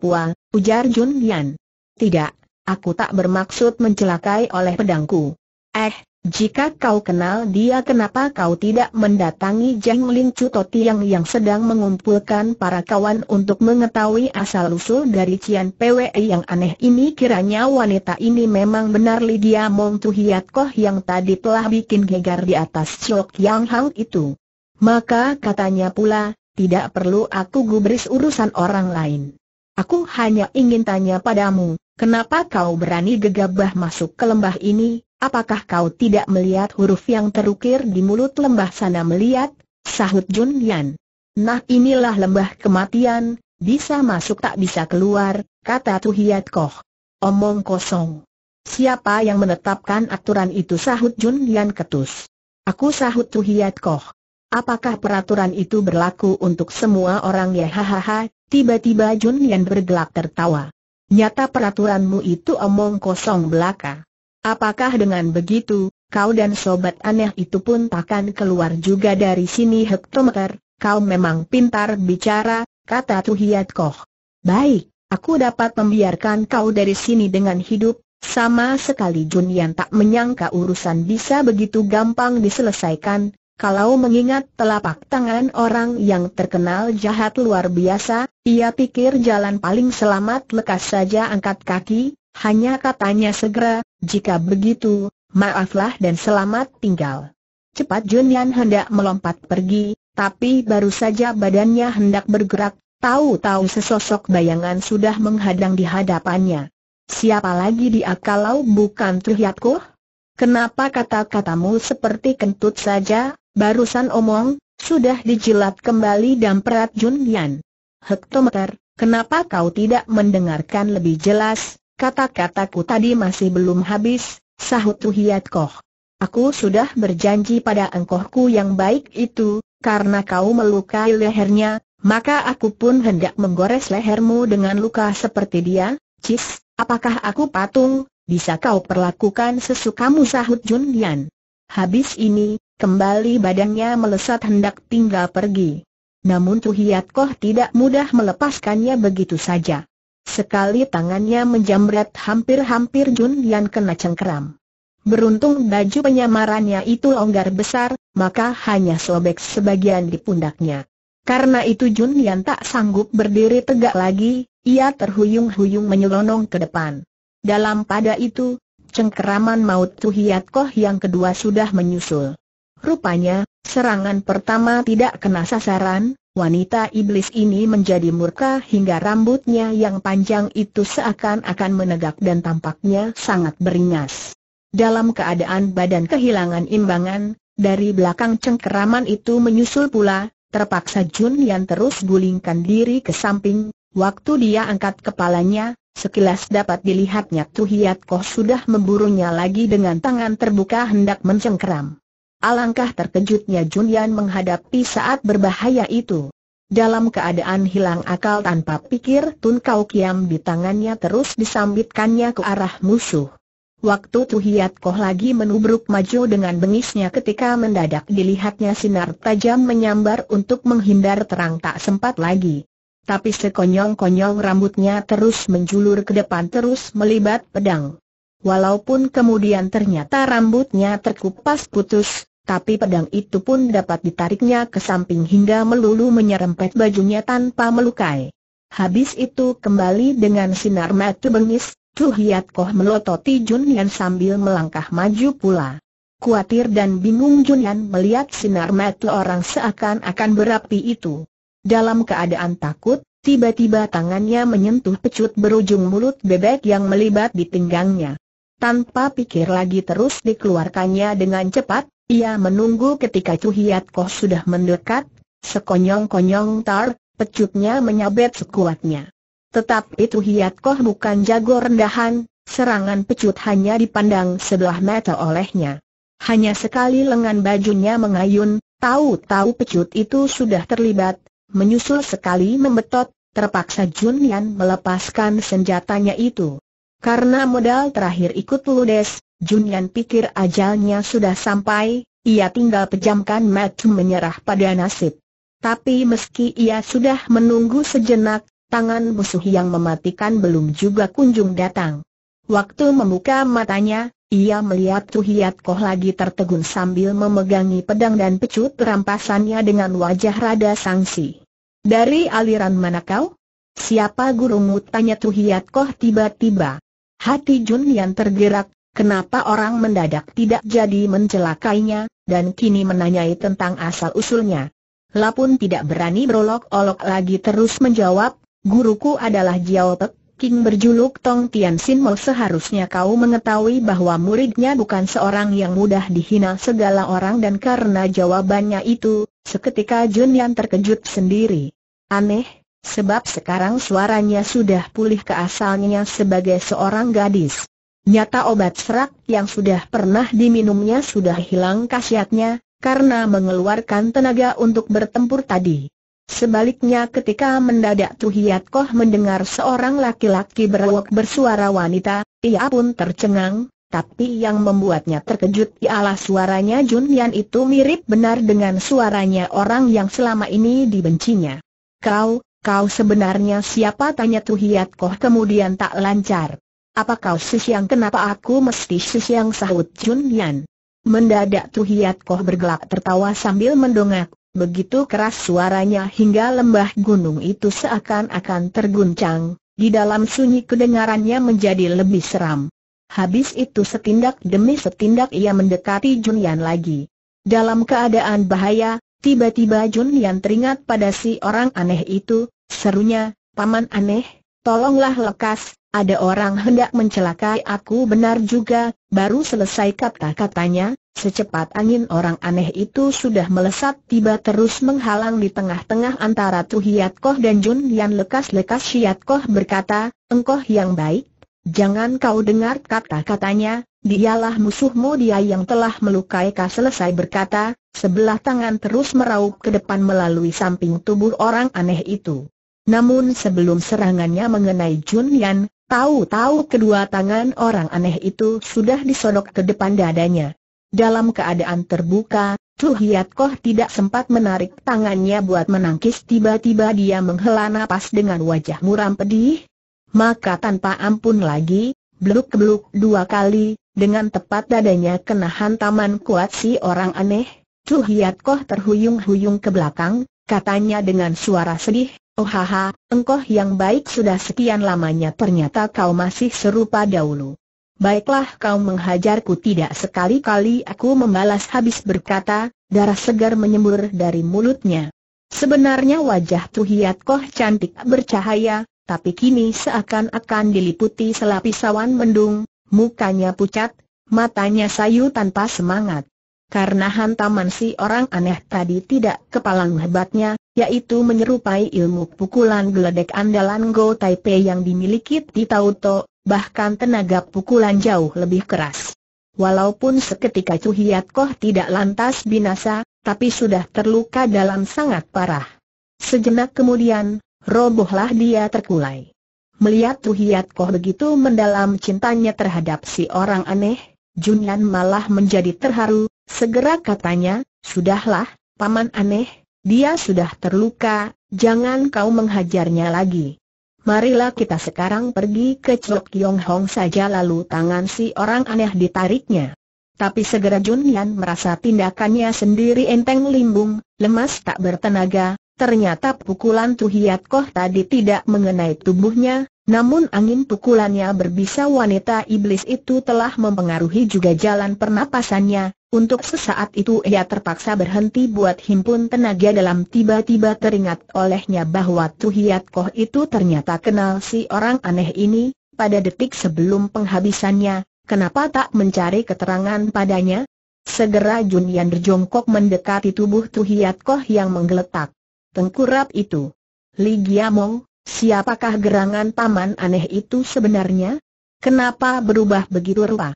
Pua, ujar Jun Yan. Tidak, aku tak bermaksud mencelakai oleh pedangku. Eh, jika kau kenal dia kenapa kau tidak mendatangi Jeng Lin Chu Totiang yang sedang mengumpulkan para kawan untuk mengetahui asal-usul dari Cian PWE yang aneh ini kiranya wanita ini memang benar Lydia Mong Tu Hiat Koh yang tadi telah bikin gegar di atas Chok Yang Hang itu. Maka katanya pula, tidak perlu aku gubris urusan orang lain. Aku hanya ingin tanya padamu, kenapa kau berani gegabah masuk ke lembah ini? Apakah kau tidak melihat huruf yang terukir di mulut lembah sana melihat? Sahut Jun Yan. Nah inilah lembah kematian, bisa masuk tak bisa keluar, kata Tuhiat Koh. Omong kosong. Siapa yang menetapkan aturan itu sahut Jun Yan ketus. Aku sahut Tuhiat Koh. Apakah peraturan itu berlaku untuk semua orang ya hahaha, tiba-tiba Jun Yan bergelak tertawa. Nyata peraturanmu itu omong kosong belaka. Apakah dengan begitu, kau dan sobat aneh itu pun takkan keluar juga dari sini hektometer, kau memang pintar bicara, kata Tuhiat Koh. Baik, aku dapat membiarkan kau dari sini dengan hidup, sama sekali Junian tak menyangka urusan bisa begitu gampang diselesaikan, kalau mengingat telapak tangan orang yang terkenal jahat luar biasa, ia pikir jalan paling selamat lekas saja angkat kaki, hanya katanya segera, jika begitu, maaflah dan selamat tinggal. Cepat Jun Yan hendak melompat pergi, tapi baru saja badannya hendak bergerak, tahu-tahu sesosok bayangan sudah menghadang di hadapannya. Siapa lagi dia kalau bukan Trihyat Kenapa kata-katamu seperti kentut saja, barusan omong, sudah dijilat kembali dan perat Jun Yan? Hektometer, kenapa kau tidak mendengarkan lebih jelas? Kata-kataku tadi masih belum habis, sahut Tuhiat Koh. Aku sudah berjanji pada engkohku yang baik itu, karena kau melukai lehernya, maka aku pun hendak menggores lehermu dengan luka seperti dia, Cis, apakah aku patung, bisa kau perlakukan sesukamu sahut Jun Habis ini, kembali badannya melesat hendak tinggal pergi. Namun Tuhiat Koh tidak mudah melepaskannya begitu saja. Sekali tangannya menjamret hampir-hampir Jun Yan kena cengkeram. Beruntung baju penyamarannya itu longgar besar, maka hanya sobek sebagian di pundaknya. Karena itu Jun Yan tak sanggup berdiri tegak lagi, ia terhuyung-huyung menyelonong ke depan. Dalam pada itu, cengkeraman maut Tuhiat Koh yang kedua sudah menyusul. Rupanya, serangan pertama tidak kena sasaran, Wanita iblis ini menjadi murka hingga rambutnya yang panjang itu seakan-akan menegak dan tampaknya sangat beringas. Dalam keadaan badan kehilangan imbangan, dari belakang cengkeraman itu menyusul pula, terpaksa Jun yang terus gulingkan diri ke samping, waktu dia angkat kepalanya, sekilas dapat dilihatnya Tuhiat Koh sudah memburunya lagi dengan tangan terbuka hendak mencengkeram. Alangkah terkejutnya Junyan menghadapi saat berbahaya itu. Dalam keadaan hilang akal tanpa pikir Tun Kau Kiam di tangannya terus disambitkannya ke arah musuh. Waktu Tu Koh lagi menubruk maju dengan bengisnya ketika mendadak dilihatnya sinar tajam menyambar untuk menghindar terang tak sempat lagi. Tapi sekonyong-konyong rambutnya terus menjulur ke depan terus melibat pedang. Walaupun kemudian ternyata rambutnya terkupas putus, tapi pedang itu pun dapat ditariknya ke samping hingga melulu menyerempet bajunya tanpa melukai. Habis itu kembali dengan sinar mata bengis, tuh Hiat Koh melototi Junian sambil melangkah maju pula. Kuatir dan bingung Junian melihat sinar mata orang seakan-akan berapi itu. Dalam keadaan takut, tiba-tiba tangannya menyentuh pecut berujung mulut bebek yang melibat di pinggangnya. Tanpa pikir lagi terus dikeluarkannya dengan cepat, ia menunggu ketika Chu Hiat Koh sudah mendekat, sekonyong-konyong tar, pecutnya menyabet sekuatnya. Tetapi Chu Hiat Koh bukan jago rendahan, serangan pecut hanya dipandang sebelah mata olehnya. Hanya sekali lengan bajunya mengayun, tahu-tahu pecut itu sudah terlibat, menyusul sekali membetot, terpaksa Jun Yan melepaskan senjatanya itu. Karena modal terakhir ikut ludes, Junyan pikir ajalnya sudah sampai, ia tinggal pejamkan mata menyerah pada nasib. Tapi meski ia sudah menunggu sejenak, tangan musuh yang mematikan belum juga kunjung datang. Waktu membuka matanya, ia melihat Tuhiat Koh lagi tertegun sambil memegangi pedang dan pecut rampasannya dengan wajah rada sangsi. Dari aliran mana kau? Siapa gurumu? Tanya Tuhiat Koh tiba-tiba. Hati Jun Yan tergerak, kenapa orang mendadak tidak jadi mencelakainya, dan kini menanyai tentang asal-usulnya. Lapun tidak berani berolok-olok lagi terus menjawab, guruku adalah Jiao Pek, King berjuluk Tong Tian Sin Mo seharusnya kau mengetahui bahwa muridnya bukan seorang yang mudah dihina segala orang dan karena jawabannya itu, seketika Jun Yan terkejut sendiri. Aneh, sebab sekarang suaranya sudah pulih ke asalnya sebagai seorang gadis. Nyata obat serak yang sudah pernah diminumnya sudah hilang khasiatnya, karena mengeluarkan tenaga untuk bertempur tadi. Sebaliknya ketika mendadak Tuhiat Koh mendengar seorang laki-laki berwok bersuara wanita, ia pun tercengang, tapi yang membuatnya terkejut ialah suaranya Jun Yan itu mirip benar dengan suaranya orang yang selama ini dibencinya. Kau, Kau sebenarnya siapa tanya Tu Hiat Koh kemudian tak lancar. Apa kau si siang kenapa aku mesti si siang sahut Jun Yan? Mendadak Tu Hiat Koh bergelak tertawa sambil mendongak, begitu keras suaranya hingga lembah gunung itu seakan-akan terguncang, di dalam sunyi kedengarannya menjadi lebih seram. Habis itu setindak demi setindak ia mendekati Jun Yan lagi. Dalam keadaan bahaya, tiba-tiba Jun Yan teringat pada si orang aneh itu, Serunya, Paman aneh, tolonglah lekas, ada orang hendak mencelakai aku benar juga, baru selesai kata-katanya, secepat angin orang aneh itu sudah melesat tiba terus menghalang di tengah-tengah antara tuhiat Koh dan Jun Yan lekas-lekas Hiat Koh berkata, engkau yang baik, jangan kau dengar kata-katanya, dialah musuhmu dia yang telah melukai kau selesai berkata, sebelah tangan terus meraup ke depan melalui samping tubuh orang aneh itu. Namun sebelum serangannya mengenai Jun Yan, tahu-tahu kedua tangan orang aneh itu sudah disodok ke depan dadanya. Dalam keadaan terbuka, Tu Hiat Koh tidak sempat menarik tangannya buat menangkis tiba-tiba dia menghela napas dengan wajah muram pedih. Maka tanpa ampun lagi, beluk-beluk dua kali, dengan tepat dadanya kena hantaman kuat si orang aneh. Tu Hiat Koh terhuyung-huyung ke belakang, katanya dengan suara sedih, Oh haha, engkau yang baik sudah sekian lamanya ternyata kau masih serupa dahulu. Baiklah kau menghajarku tidak sekali-kali aku membalas habis berkata, darah segar menyembur dari mulutnya. Sebenarnya wajah Tuhiat Koh cantik bercahaya, tapi kini seakan-akan diliputi selapis awan mendung, mukanya pucat, matanya sayu tanpa semangat. Karena hantaman si orang aneh tadi tidak kepalang hebatnya, yaitu menyerupai ilmu pukulan geledek andalan Go Taipei yang dimiliki Titauto, bahkan tenaga pukulan jauh lebih keras. Walaupun seketika Chu Hiat Koh tidak lantas binasa, tapi sudah terluka dalam sangat parah. Sejenak kemudian, robohlah dia terkulai. Melihat Chu Hiat Koh begitu mendalam cintanya terhadap si orang aneh, Junyan malah menjadi terharu, segera katanya, Sudahlah, Paman aneh, dia sudah terluka, jangan kau menghajarnya lagi. Marilah kita sekarang pergi ke Chok Yong Hong saja lalu tangan si orang aneh ditariknya. Tapi segera Jun Yan merasa tindakannya sendiri enteng limbung, lemas tak bertenaga, ternyata pukulan Tu Hiat Koh tadi tidak mengenai tubuhnya, namun angin pukulannya berbisa wanita iblis itu telah mempengaruhi juga jalan pernapasannya, untuk sesaat itu ia terpaksa berhenti buat himpun tenaga dalam tiba-tiba teringat olehnya bahwa Tuhiat Koh itu ternyata kenal si orang aneh ini, pada detik sebelum penghabisannya, kenapa tak mencari keterangan padanya? Segera Jun Yan berjongkok mendekati tubuh Tuhiat Koh yang menggeletak. Tengkurap itu. Li Giamong, siapakah gerangan paman aneh itu sebenarnya? Kenapa berubah begitu rupa?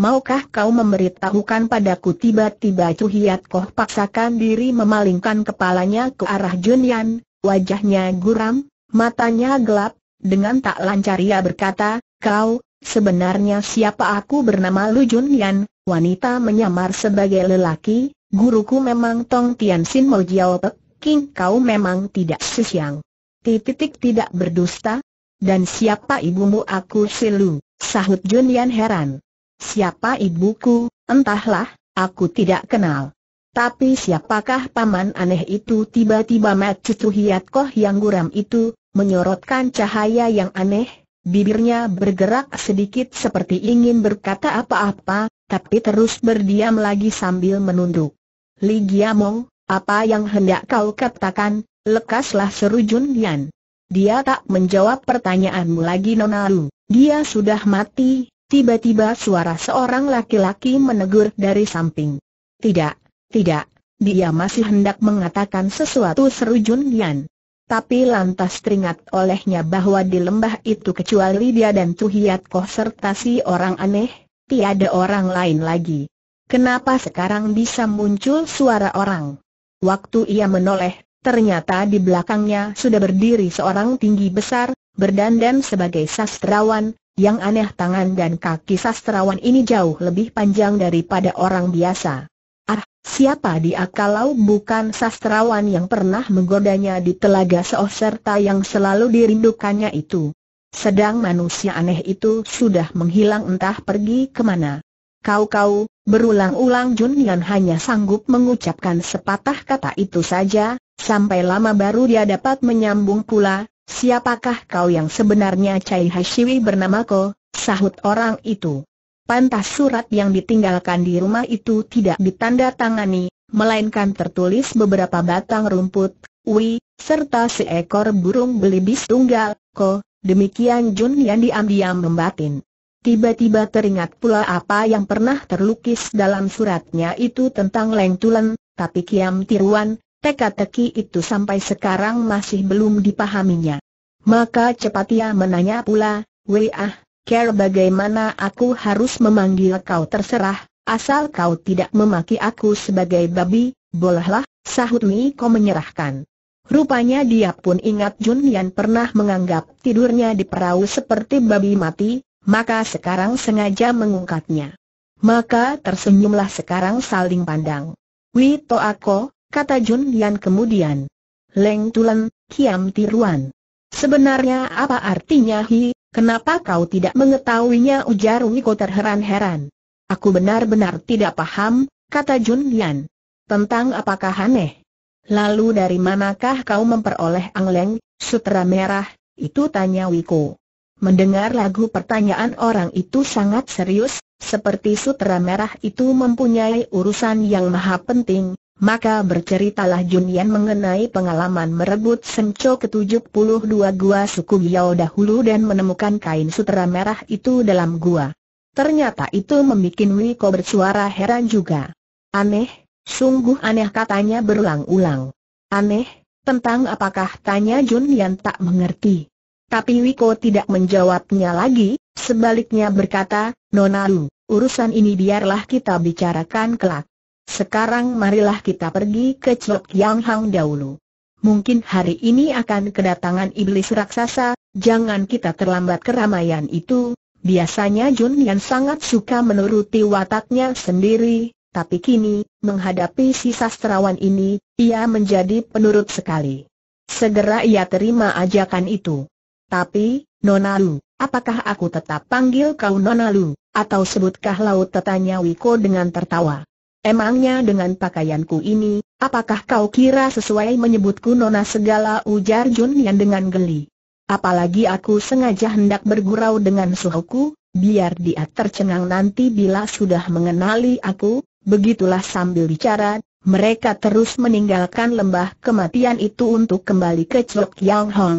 Maukah kau memberitahukan padaku tiba-tiba Chu Hiat Koh paksakan diri memalingkan kepalanya ke arah Junyan, wajahnya guram, matanya gelap, dengan tak lancar ia berkata, kau, sebenarnya siapa aku bernama Lu Junyan, wanita menyamar sebagai lelaki, guruku memang Tong Tian Sin Mo Jiao King kau memang tidak sesiang. Titik tidak berdusta? Dan siapa ibumu aku silu, sahut Junyan heran. Siapa ibuku, entahlah, aku tidak kenal. Tapi siapakah paman aneh itu tiba-tiba Mat Hiat Koh yang guram itu, menyorotkan cahaya yang aneh, bibirnya bergerak sedikit seperti ingin berkata apa-apa, tapi terus berdiam lagi sambil menunduk. Li Giamong, apa yang hendak kau katakan, lekaslah seru Jun Dian. Dia tak menjawab pertanyaanmu lagi Nona Lu, dia sudah mati, Tiba-tiba suara seorang laki-laki menegur dari samping. Tidak, tidak, dia masih hendak mengatakan sesuatu seru Jun Yan. Tapi lantas teringat olehnya bahwa di lembah itu kecuali dia dan Tuhiat Koh serta si orang aneh, tiada orang lain lagi. Kenapa sekarang bisa muncul suara orang? Waktu ia menoleh, ternyata di belakangnya sudah berdiri seorang tinggi besar, berdandan sebagai sastrawan, yang aneh tangan dan kaki sastrawan ini jauh lebih panjang daripada orang biasa. Ah, siapa dia kalau bukan sastrawan yang pernah menggodanya di telaga seoh serta yang selalu dirindukannya itu. Sedang manusia aneh itu sudah menghilang entah pergi kemana. Kau-kau, berulang-ulang Jun Junian hanya sanggup mengucapkan sepatah kata itu saja, sampai lama baru dia dapat menyambung pula, Siapakah kau yang sebenarnya Cai Hashiwi bernama Ko, sahut orang itu. Pantas surat yang ditinggalkan di rumah itu tidak ditandatangani, melainkan tertulis beberapa batang rumput, wi, serta seekor burung belibis tunggal, ko, demikian Jun yang diam-diam membatin. Tiba-tiba teringat pula apa yang pernah terlukis dalam suratnya itu tentang Leng Tulen, tapi Kiam Tiruan, Teka-teki itu sampai sekarang masih belum dipahaminya. Maka cepat ia menanya pula, Wei ah, care bagaimana aku harus memanggil kau terserah, asal kau tidak memaki aku sebagai babi, bolehlah, sahut Mi, kau menyerahkan. Rupanya dia pun ingat Jun Yan pernah menganggap tidurnya di perahu seperti babi mati, maka sekarang sengaja mengungkatnya. Maka tersenyumlah sekarang saling pandang. Wito Ako, kata Jun Lian kemudian. Leng Tulen, Kiam Tiruan. Sebenarnya apa artinya Hi, kenapa kau tidak mengetahuinya ujar Wiko terheran-heran. Aku benar-benar tidak paham, kata Jun Lian. Tentang apakah aneh? Lalu dari manakah kau memperoleh ang leng sutra merah, itu tanya Wiko. Mendengar lagu pertanyaan orang itu sangat serius, seperti sutra merah itu mempunyai urusan yang maha penting, maka berceritalah Jun Yan mengenai pengalaman merebut Senco ke-72 gua suku Yao dahulu dan menemukan kain sutera merah itu dalam gua. Ternyata itu membuat Wiko bersuara heran juga. Aneh, sungguh aneh katanya berulang-ulang. Aneh, tentang apakah tanya Jun Yan tak mengerti. Tapi Wiko tidak menjawabnya lagi, sebaliknya berkata, Nonalu, urusan ini biarlah kita bicarakan kelak. Sekarang marilah kita pergi ke Chok Yang Hang dahulu. Mungkin hari ini akan kedatangan iblis raksasa, jangan kita terlambat keramaian itu. Biasanya Jun Yan sangat suka menuruti wataknya sendiri, tapi kini, menghadapi si sastrawan ini, ia menjadi penurut sekali. Segera ia terima ajakan itu. Tapi, Nonalu, apakah aku tetap panggil kau Nonalu, atau sebutkah laut tetanya Wiko dengan tertawa? Emangnya dengan pakaianku ini, apakah kau kira sesuai menyebutku nona segala ujar Jun Yan dengan geli? Apalagi aku sengaja hendak bergurau dengan suhuku, biar dia tercengang nanti bila sudah mengenali aku, begitulah sambil bicara, mereka terus meninggalkan lembah kematian itu untuk kembali ke Chok Yang Hong.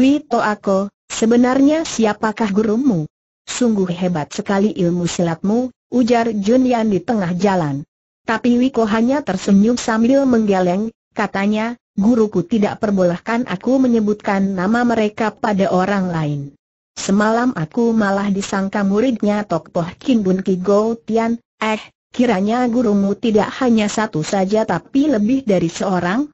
Wito Ako, sebenarnya siapakah gurumu? Sungguh hebat sekali ilmu silatmu, ujar Jun Yan di tengah jalan. Tapi Wiko hanya tersenyum sambil menggeleng, katanya, guruku tidak perbolehkan aku menyebutkan nama mereka pada orang lain. Semalam aku malah disangka muridnya tokoh Ki Kigo Tian, eh, kiranya gurumu tidak hanya satu saja tapi lebih dari seorang?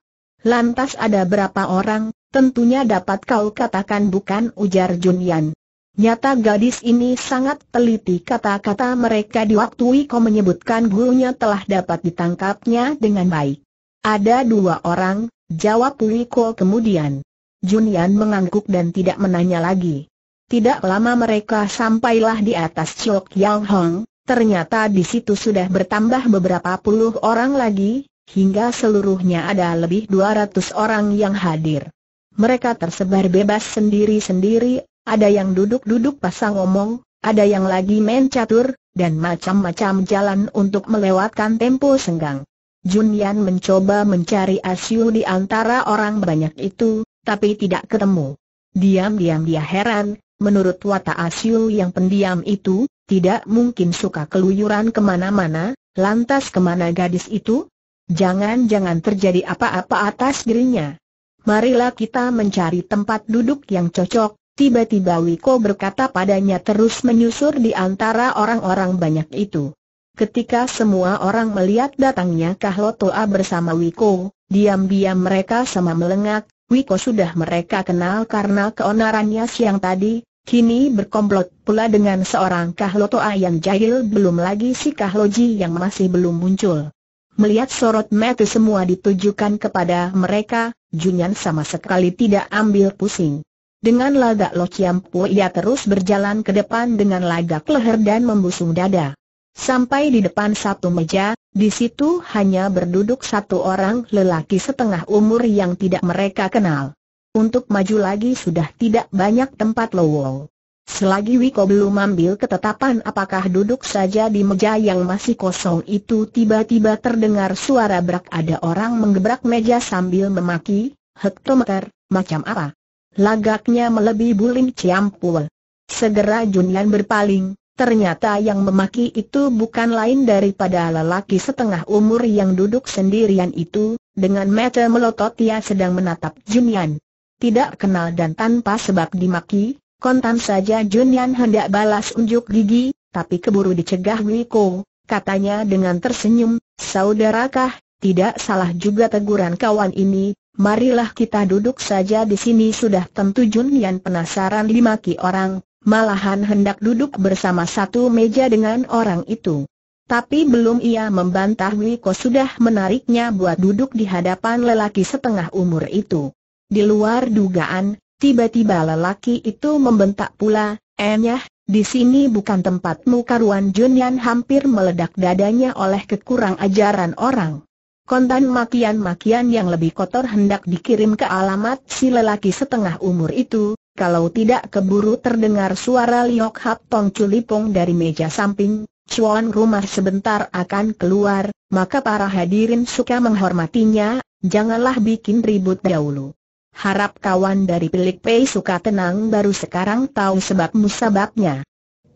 Lantas ada berapa orang, tentunya dapat kau katakan bukan ujar Jun Yan. Nyata gadis ini sangat teliti kata-kata mereka di waktu Iko menyebutkan gurunya telah dapat ditangkapnya dengan baik. Ada dua orang, jawab Wiko kemudian. Junian mengangguk dan tidak menanya lagi. Tidak lama mereka sampailah di atas Chok Yang Hong, ternyata di situ sudah bertambah beberapa puluh orang lagi, hingga seluruhnya ada lebih 200 orang yang hadir. Mereka tersebar bebas sendiri-sendiri ada yang duduk-duduk pasang omong, ada yang lagi main catur, dan macam-macam jalan untuk melewatkan tempo senggang. Junian mencoba mencari Asyu di antara orang banyak itu, tapi tidak ketemu. Diam-diam dia heran, menurut watak Asyu yang pendiam itu, tidak mungkin suka keluyuran kemana-mana, lantas kemana gadis itu? Jangan-jangan terjadi apa-apa atas dirinya. Marilah kita mencari tempat duduk yang cocok, Tiba-tiba Wiko berkata padanya terus menyusur di antara orang-orang banyak itu. Ketika semua orang melihat datangnya Kahlotoa bersama Wiko, diam-diam mereka sama melengak, Wiko sudah mereka kenal karena keonarannya siang tadi, kini berkomplot pula dengan seorang Kahlotoa yang jahil belum lagi si Kahloji yang masih belum muncul. Melihat sorot mata semua ditujukan kepada mereka, Junyan sama sekali tidak ambil pusing. Dengan lagak Lo Chiam ia terus berjalan ke depan dengan lagak leher dan membusung dada. Sampai di depan satu meja, di situ hanya berduduk satu orang lelaki setengah umur yang tidak mereka kenal. Untuk maju lagi sudah tidak banyak tempat lowong. Selagi Wiko belum ambil ketetapan apakah duduk saja di meja yang masih kosong itu tiba-tiba terdengar suara berak ada orang menggebrak meja sambil memaki, hektometer, macam apa? Lagaknya melebihi Bulim Ciampul. Segera Junyan berpaling, ternyata yang memaki itu bukan lain daripada lelaki setengah umur yang duduk sendirian itu, dengan mata melotot ia sedang menatap Junyan. Tidak kenal dan tanpa sebab dimaki, kontan saja Junyan hendak balas unjuk gigi, tapi keburu dicegah Wiko, katanya dengan tersenyum, saudarakah, tidak salah juga teguran kawan ini, Marilah kita duduk saja di sini sudah tentu Jun Yan penasaran dimaki orang, malahan hendak duduk bersama satu meja dengan orang itu. Tapi belum ia membantah Wiko sudah menariknya buat duduk di hadapan lelaki setengah umur itu. Di luar dugaan, tiba-tiba lelaki itu membentak pula, Enyah, eh, di sini bukan tempatmu karuan Jun Yan hampir meledak dadanya oleh kekurang ajaran orang kontan makian-makian yang lebih kotor hendak dikirim ke alamat si lelaki setengah umur itu, kalau tidak keburu terdengar suara Liok Hap Tong culipung dari meja samping, cuan rumah sebentar akan keluar, maka para hadirin suka menghormatinya, janganlah bikin ribut dahulu. Harap kawan dari Pilik Pei suka tenang baru sekarang tahu sebab musababnya.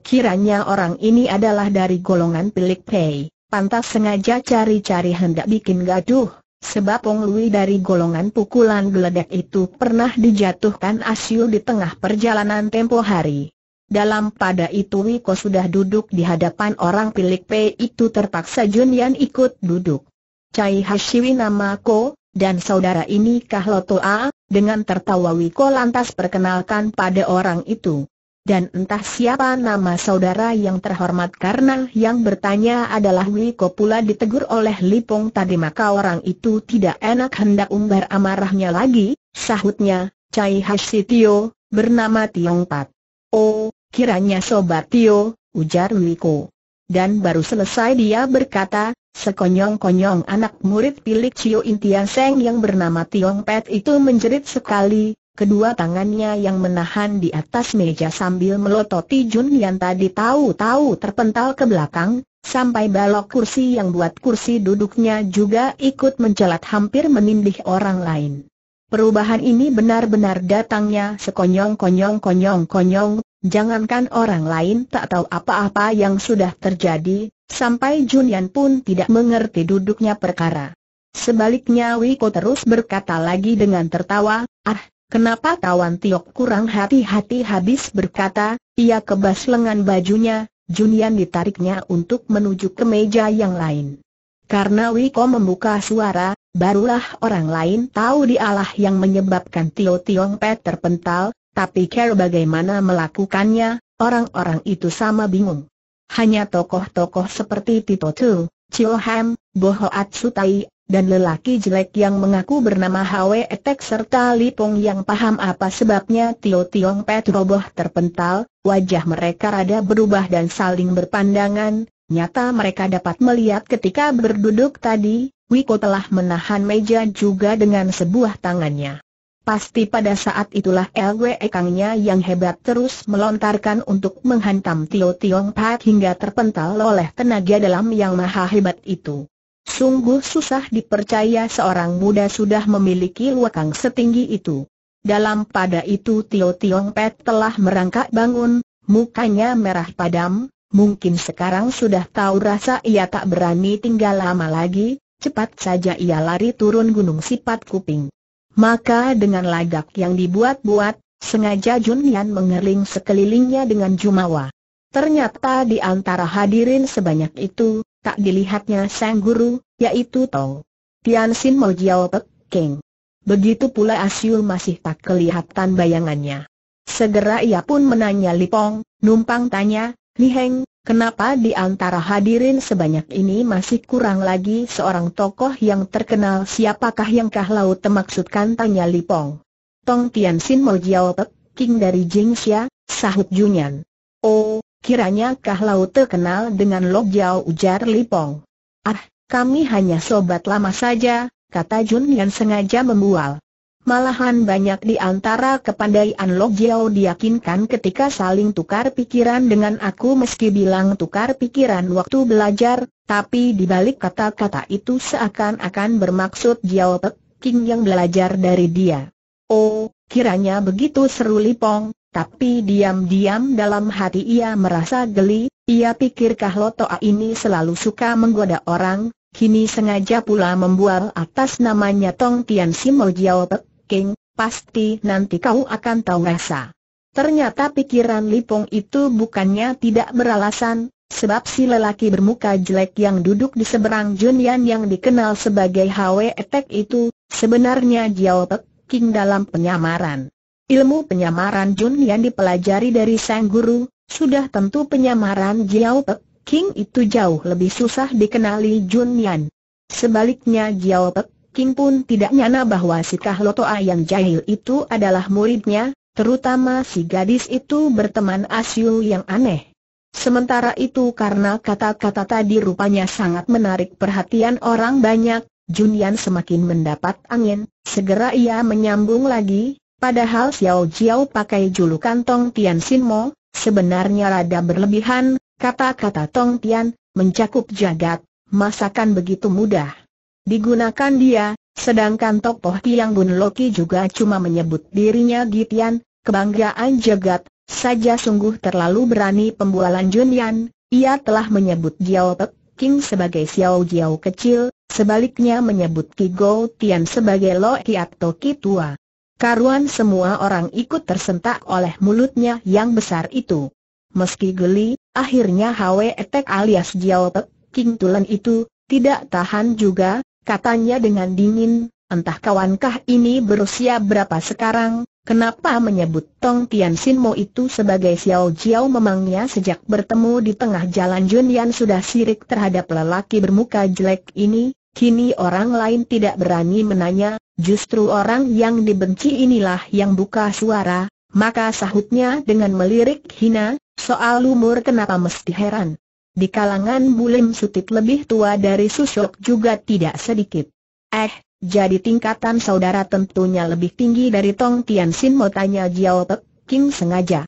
Kiranya orang ini adalah dari golongan Pilik Pei. Pantas sengaja cari-cari hendak bikin gaduh, sebab Ong Lui dari golongan pukulan geledek itu pernah dijatuhkan asyul di tengah perjalanan tempo hari. Dalam pada itu Wiko sudah duduk di hadapan orang pilih P itu terpaksa Junian ikut duduk. Cai Hashiwi nama Ko, dan saudara ini Kahloto A, dengan tertawa Wiko lantas perkenalkan pada orang itu dan entah siapa nama saudara yang terhormat karena yang bertanya adalah Wiko pula ditegur oleh Lipong tadi maka orang itu tidak enak hendak umbar amarahnya lagi, sahutnya, Cai Tio bernama Tiong Pat. Oh, kiranya Sobat Tio, ujar Wiko. Dan baru selesai dia berkata, sekonyong-konyong anak murid pilik Cio Intian yang bernama Tiong Pat itu menjerit sekali, kedua tangannya yang menahan di atas meja sambil melototi Jun yang tadi tahu-tahu terpental ke belakang, sampai balok kursi yang buat kursi duduknya juga ikut mencelat hampir menindih orang lain. Perubahan ini benar-benar datangnya sekonyong-konyong-konyong-konyong, jangankan orang lain tak tahu apa-apa yang sudah terjadi, sampai Jun Junian pun tidak mengerti duduknya perkara. Sebaliknya Wiko terus berkata lagi dengan tertawa, ah, Kenapa kawan Tiok kurang hati-hati habis berkata, ia kebas lengan bajunya, Junian ditariknya untuk menuju ke meja yang lain. Karena Wiko membuka suara, barulah orang lain tahu dialah yang menyebabkan Tio Tiong Pet terpental, tapi care bagaimana melakukannya, orang-orang itu sama bingung. Hanya tokoh-tokoh seperti Tito Tu, Chio Ham, Boho Atsutai, dan lelaki jelek yang mengaku bernama Hwe Etek serta Lipong yang paham apa sebabnya Tio Tiong Pet roboh terpental, wajah mereka rada berubah dan saling berpandangan, nyata mereka dapat melihat ketika berduduk tadi, Wiko telah menahan meja juga dengan sebuah tangannya. Pasti pada saat itulah LWE Kangnya yang hebat terus melontarkan untuk menghantam Tio Tiong Pat hingga terpental oleh tenaga dalam yang maha hebat itu sungguh susah dipercaya seorang muda sudah memiliki luakang setinggi itu. Dalam pada itu Tio Tiong Pet telah merangkak bangun, mukanya merah padam, mungkin sekarang sudah tahu rasa ia tak berani tinggal lama lagi, cepat saja ia lari turun gunung sipat kuping. Maka dengan lagak yang dibuat-buat, sengaja Jun Yan mengerling sekelilingnya dengan jumawa. Ternyata di antara hadirin sebanyak itu, tak dilihatnya sang guru, yaitu Tong Tianxin Mo Jiao Pek Keng. Begitu pula Asyul masih tak kelihatan bayangannya. Segera ia pun menanya Lipong, numpang tanya, Heng, kenapa di antara hadirin sebanyak ini masih kurang lagi seorang tokoh yang terkenal siapakah yang Kah Laut temaksudkan tanya Lipong. Tong Tianxin Mo Jiao Pek King dari Jingxia, sahut Junyan. Oh, kiranya Kah Laut terkenal dengan Lok Jiao ujar Lipong. Ah, kami hanya sobat lama saja, kata Jun Yan sengaja membual. Malahan banyak di antara kepandaian Lok Jiao diyakinkan ketika saling tukar pikiran dengan aku meski bilang tukar pikiran waktu belajar, tapi di balik kata-kata itu seakan-akan bermaksud Jiao Pek King yang belajar dari dia. Oh, kiranya begitu seru Lipong, tapi diam-diam dalam hati ia merasa geli, ia pikir pikirkah Toa ini selalu suka menggoda orang, Kini sengaja pula membual atas namanya Tong Tian Simo Jiao Pek King, pasti nanti kau akan tahu rasa Ternyata pikiran Lipong itu bukannya tidak beralasan, sebab si lelaki bermuka jelek yang duduk di seberang Junian yang dikenal sebagai Hwe Etek itu, sebenarnya Jiao Pek King dalam penyamaran. Ilmu penyamaran Junian dipelajari dari sang guru, sudah tentu penyamaran Jiao Pek King itu jauh lebih susah dikenali Jun Yan. Sebaliknya Jiao Pek King pun tidak nyana bahwa si Kahlotoa yang jahil itu adalah muridnya, terutama si gadis itu berteman Asyul yang aneh. Sementara itu karena kata-kata tadi rupanya sangat menarik perhatian orang banyak, Junian semakin mendapat angin, segera ia menyambung lagi, padahal Xiao Jiao pakai julukan Tong Tian Sin Mo, sebenarnya rada berlebihan, Kata-kata Tong Tian, mencakup jagat, masakan begitu mudah. Digunakan dia, sedangkan tokoh Tiang Bun Loki juga cuma menyebut dirinya Gitian, kebanggaan jagat, saja sungguh terlalu berani pembualan Junian, ia telah menyebut Jiao Pek King sebagai Xiao Jiao kecil, sebaliknya menyebut Ki Go Tian sebagai Lo atau Toki tua. Karuan semua orang ikut tersentak oleh mulutnya yang besar itu. Meski geli, Akhirnya Hwe Etek alias Jiao Pek, King Tulen itu, tidak tahan juga, katanya dengan dingin, entah kawankah ini berusia berapa sekarang, kenapa menyebut Tong Tian Mo itu sebagai Xiao Jiao memangnya sejak bertemu di tengah jalan Yan sudah sirik terhadap lelaki bermuka jelek ini, kini orang lain tidak berani menanya, justru orang yang dibenci inilah yang buka suara, maka sahutnya dengan melirik hina, Soal umur kenapa mesti heran? Di kalangan Bulim Sutit lebih tua dari Susyok juga tidak sedikit. Eh, jadi tingkatan saudara tentunya lebih tinggi dari Tong Tian Sin mau tanya Jiao Pek King sengaja.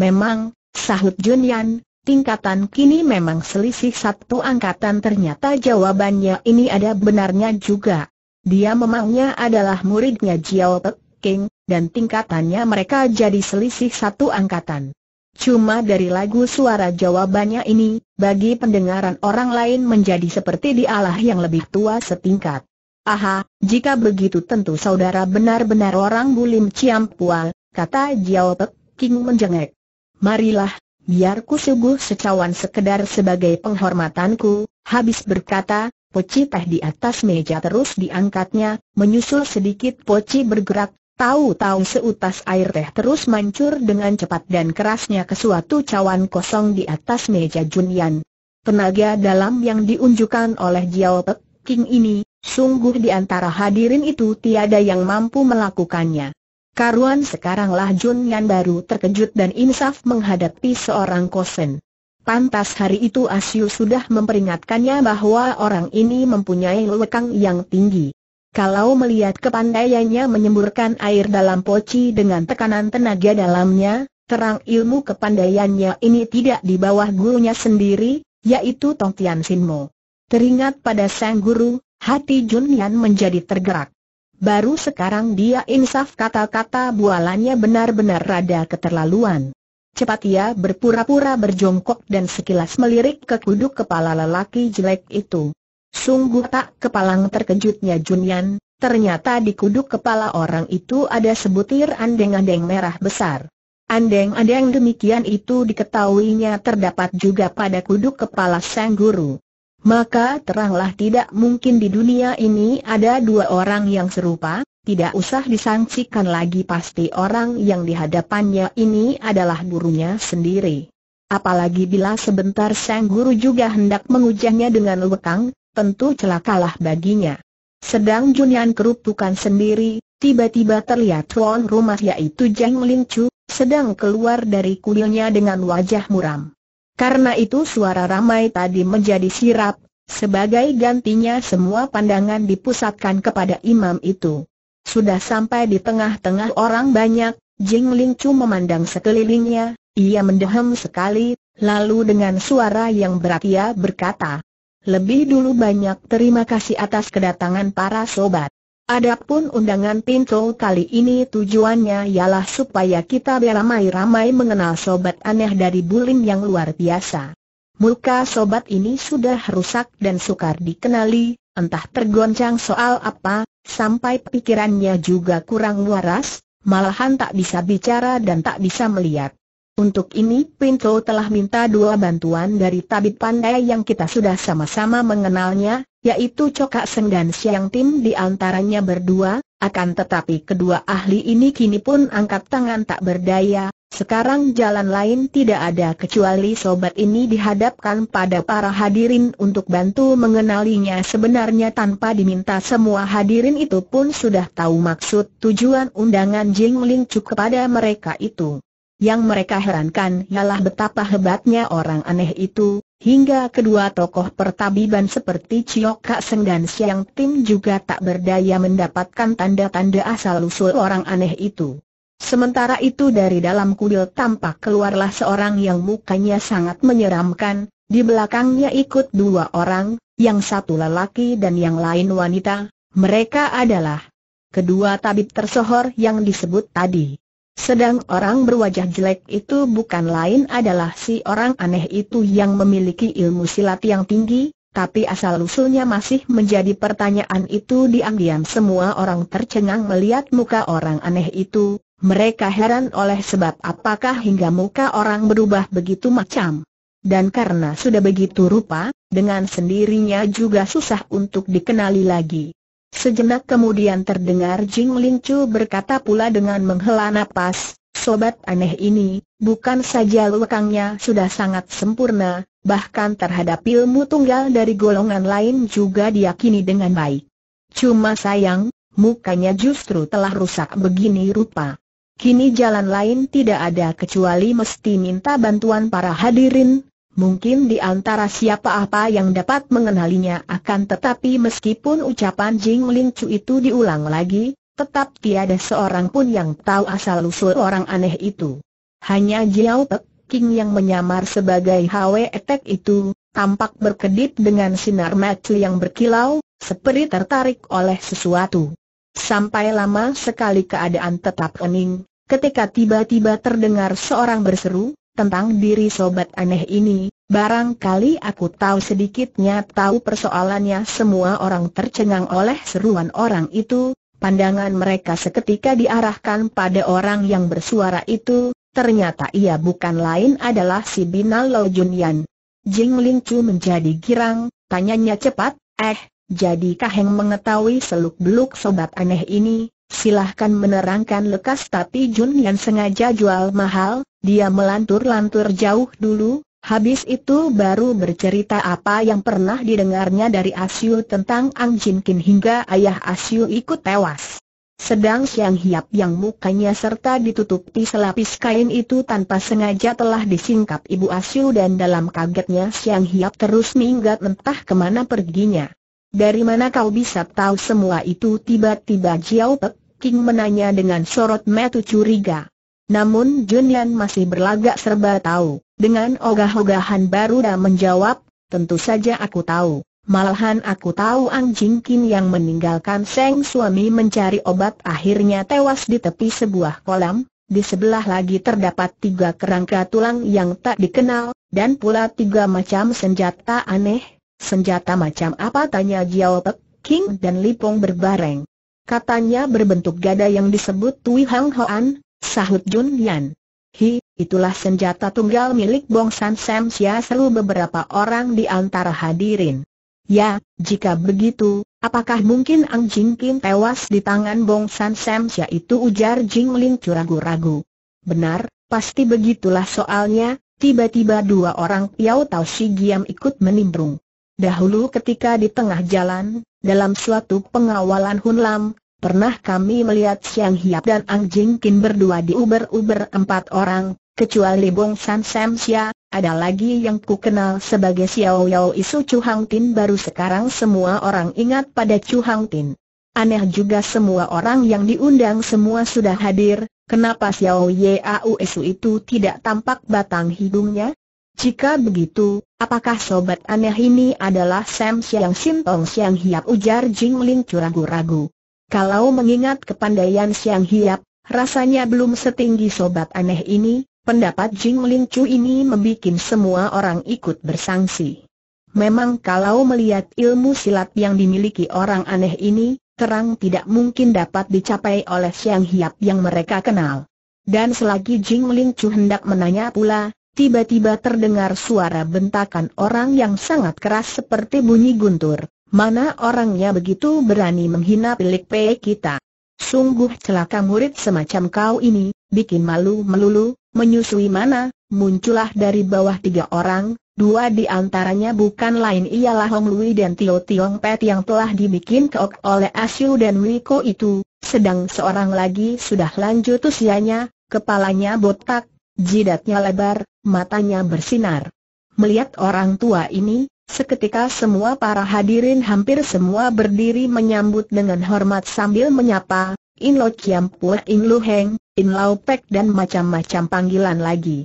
Memang, sahut Jun Yan, tingkatan kini memang selisih satu angkatan ternyata jawabannya ini ada benarnya juga. Dia memangnya adalah muridnya Jiao Pek King, dan tingkatannya mereka jadi selisih satu angkatan. Cuma dari lagu suara jawabannya ini, bagi pendengaran orang lain menjadi seperti dialah yang lebih tua setingkat. Aha, jika begitu tentu saudara benar-benar orang Bulim Ciampual, kata Jiao Pek King menjengek. Marilah, biar ku suguh secawan sekedar sebagai penghormatanku, habis berkata, poci teh di atas meja terus diangkatnya, menyusul sedikit poci bergerak, Tahu-tahu seutas air teh terus mancur dengan cepat dan kerasnya ke suatu cawan kosong di atas meja Junian. Tenaga dalam yang diunjukkan oleh Jiao Pek King ini, sungguh di antara hadirin itu tiada yang mampu melakukannya. Karuan sekaranglah Junian baru terkejut dan insaf menghadapi seorang kosen. Pantas hari itu Asyu sudah memperingatkannya bahwa orang ini mempunyai lekang yang tinggi. Kalau melihat kepandaiannya menyemburkan air dalam poci dengan tekanan tenaga dalamnya, terang ilmu kepandaiannya ini tidak di bawah gurunya sendiri, yaitu Tong Tian Sinmo. Teringat pada sang guru, hati Yan menjadi tergerak. Baru sekarang dia insaf kata-kata bualannya benar-benar rada keterlaluan. Cepat ia berpura-pura berjongkok dan sekilas melirik ke kuduk kepala lelaki jelek itu. Sungguh tak kepalang terkejutnya Junyan, ternyata di kuduk kepala orang itu ada sebutir andeng-andeng merah besar. Andeng-andeng demikian itu diketahuinya terdapat juga pada kuduk kepala sang guru. Maka teranglah tidak mungkin di dunia ini ada dua orang yang serupa, tidak usah disangsikan lagi pasti orang yang dihadapannya ini adalah gurunya sendiri. Apalagi bila sebentar sang guru juga hendak mengujahnya dengan lekang, tentu celakalah baginya. Sedang Junyan kerupukan sendiri, tiba-tiba terlihat tuan rumah yaitu Jeng Lingchu, sedang keluar dari kuilnya dengan wajah muram. Karena itu suara ramai tadi menjadi sirap, sebagai gantinya semua pandangan dipusatkan kepada imam itu. Sudah sampai di tengah-tengah orang banyak, Jing Ling Chu memandang sekelilingnya, ia mendehem sekali, lalu dengan suara yang berat ia berkata, lebih dulu banyak terima kasih atas kedatangan para sobat. Adapun undangan pintu kali ini tujuannya ialah supaya kita beramai-ramai mengenal sobat aneh dari Bulim yang luar biasa. Muka sobat ini sudah rusak dan sukar dikenali, entah tergoncang soal apa, sampai pikirannya juga kurang waras, malahan tak bisa bicara dan tak bisa melihat. Untuk ini Pinto telah minta dua bantuan dari tabib pandai yang kita sudah sama-sama mengenalnya, yaitu Cokak Seng dan Siang Tim di antaranya berdua, akan tetapi kedua ahli ini kini pun angkat tangan tak berdaya, sekarang jalan lain tidak ada kecuali sobat ini dihadapkan pada para hadirin untuk bantu mengenalinya sebenarnya tanpa diminta semua hadirin itu pun sudah tahu maksud tujuan undangan Jing Ling Chu kepada mereka itu. Yang mereka herankan ialah betapa hebatnya orang aneh itu, hingga kedua tokoh pertabiban seperti Cio Kak Seng dan Siang Tim juga tak berdaya mendapatkan tanda-tanda asal-usul orang aneh itu. Sementara itu dari dalam kuil tampak keluarlah seorang yang mukanya sangat menyeramkan, di belakangnya ikut dua orang, yang satu lelaki dan yang lain wanita, mereka adalah kedua tabib tersohor yang disebut tadi. Sedang orang berwajah jelek itu bukan lain adalah si orang aneh itu yang memiliki ilmu silat yang tinggi, tapi asal-usulnya masih menjadi pertanyaan itu diam-diam semua orang tercengang melihat muka orang aneh itu, mereka heran oleh sebab apakah hingga muka orang berubah begitu macam. Dan karena sudah begitu rupa, dengan sendirinya juga susah untuk dikenali lagi. Sejenak kemudian terdengar Jing Lin berkata pula dengan menghela nafas, sobat aneh ini, bukan saja lekangnya sudah sangat sempurna, bahkan terhadap ilmu tunggal dari golongan lain juga diyakini dengan baik. Cuma sayang, mukanya justru telah rusak begini rupa. Kini jalan lain tidak ada kecuali mesti minta bantuan para hadirin, Mungkin di antara siapa apa yang dapat mengenalinya akan tetapi meskipun ucapan Jing Ling Chu itu diulang lagi, tetap tiada seorang pun yang tahu asal-usul orang aneh itu. Hanya Jiao Pek King yang menyamar sebagai Hwe Etek itu, tampak berkedip dengan sinar mata yang berkilau, seperti tertarik oleh sesuatu. Sampai lama sekali keadaan tetap ening, ketika tiba-tiba terdengar seorang berseru, tentang diri sobat aneh ini, barangkali aku tahu sedikitnya tahu persoalannya semua orang tercengang oleh seruan orang itu, pandangan mereka seketika diarahkan pada orang yang bersuara itu, ternyata ia bukan lain adalah si Binal Lo Junyan. Jing Ling Chu menjadi girang, tanyanya cepat, eh, jadi Kaheng mengetahui seluk-beluk sobat aneh ini, silahkan menerangkan lekas tapi Jun Yan sengaja jual mahal, dia melantur-lantur jauh dulu, habis itu baru bercerita apa yang pernah didengarnya dari Asyu tentang Ang Jin Kin hingga ayah Asyu ikut tewas. Sedang Siang Hiap yang mukanya serta ditutupi selapis kain itu tanpa sengaja telah disingkap ibu Asyu dan dalam kagetnya Siang Hiap terus minggat entah kemana perginya. Dari mana kau bisa tahu semua itu tiba-tiba Jiao Pek King menanya dengan sorot metu curiga. Namun Yan masih berlagak serba tahu. Dengan ogah-ogahan baru dan menjawab, tentu saja aku tahu. Malahan aku tahu Ang Jingkin yang meninggalkan Seng suami mencari obat akhirnya tewas di tepi sebuah kolam. Di sebelah lagi terdapat tiga kerangka tulang yang tak dikenal, dan pula tiga macam senjata aneh. Senjata macam apa tanya Jiao Pek, King dan Lipong berbareng. Katanya berbentuk gada yang disebut Tui Hang Hoan, Sahut Jun Yan. Hi, itulah senjata tunggal milik Bong San Sam Sia selu beberapa orang di antara hadirin. Ya, jika begitu, apakah mungkin Ang Jing Kim tewas di tangan Bong San Sam Sia itu ujar Jing Ling curagu-ragu. Benar, pasti begitulah soalnya, tiba-tiba dua orang Piao Tau Si Giam ikut menimbrung. Dahulu ketika di tengah jalan, dalam suatu pengawalan Hun Lam, Pernah kami melihat Siang Hiap dan Ang Jing Kin berdua di uber uber empat orang, kecuali Bong San Sam Sia, ada lagi yang ku kenal sebagai Xiao Yao Isu Chu Hang Tin baru sekarang semua orang ingat pada Chu Hang Tin. Aneh juga semua orang yang diundang semua sudah hadir, kenapa Xiao Yao Isu itu tidak tampak batang hidungnya? Jika begitu, apakah sobat aneh ini adalah Sam Siang Sintong Siang Hiap ujar Jing Ling curagu-ragu. Kalau mengingat kepandaian Siang Hiap, rasanya belum setinggi sobat aneh ini, pendapat Jing Ling Chu ini membuat semua orang ikut bersangsi. Memang kalau melihat ilmu silat yang dimiliki orang aneh ini, terang tidak mungkin dapat dicapai oleh Siang Hiap yang mereka kenal. Dan selagi Jing Ling Chu hendak menanya pula, tiba-tiba terdengar suara bentakan orang yang sangat keras seperti bunyi guntur. Mana orangnya begitu berani menghina pilih P kita? Sungguh celaka murid semacam kau ini, bikin malu melulu, menyusui mana, muncullah dari bawah tiga orang, dua di antaranya bukan lain ialah Hong Lui dan Tio Tiong Pet yang telah dibikin keok oleh Asyu dan Wiko itu, sedang seorang lagi sudah lanjut usianya, kepalanya botak, jidatnya lebar, matanya bersinar. Melihat orang tua ini, Seketika semua para hadirin hampir semua berdiri menyambut dengan hormat sambil menyapa, In Lo Kiam Pue In Lu Heng, In Lau Pek dan macam-macam panggilan lagi.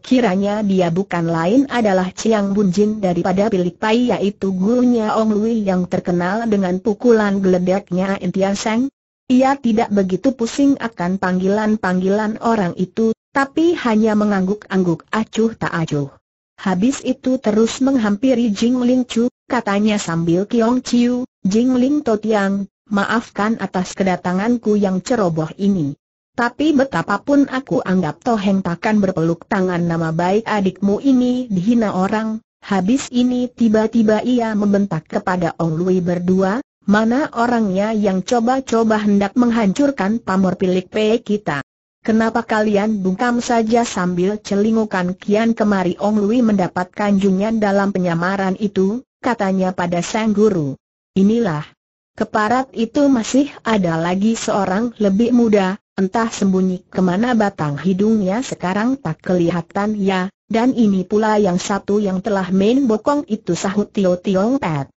Kiranya dia bukan lain adalah Chiang Bun Jin daripada Pilik Pai yaitu gurunya Ong Lui yang terkenal dengan pukulan geledeknya Intia Seng. Ia tidak begitu pusing akan panggilan-panggilan orang itu, tapi hanya mengangguk-angguk acuh tak acuh. Habis itu terus menghampiri Jing Ling Chu, katanya sambil Kiong Chiu, Jing Ling Tiang, maafkan atas kedatanganku yang ceroboh ini. Tapi betapapun aku anggap Toheng takkan berpeluk tangan nama baik adikmu ini dihina orang, habis ini tiba-tiba ia membentak kepada Ong Lui berdua, mana orangnya yang coba-coba hendak menghancurkan pamor pilik pe kita. Kenapa kalian bungkam saja sambil celingukan kian kemari Ong Lui mendapatkan Junyan dalam penyamaran itu, katanya pada sang guru. Inilah. Keparat itu masih ada lagi seorang lebih muda, entah sembunyi kemana batang hidungnya sekarang tak kelihatan ya, dan ini pula yang satu yang telah main bokong itu sahut Tio Tiong Pet.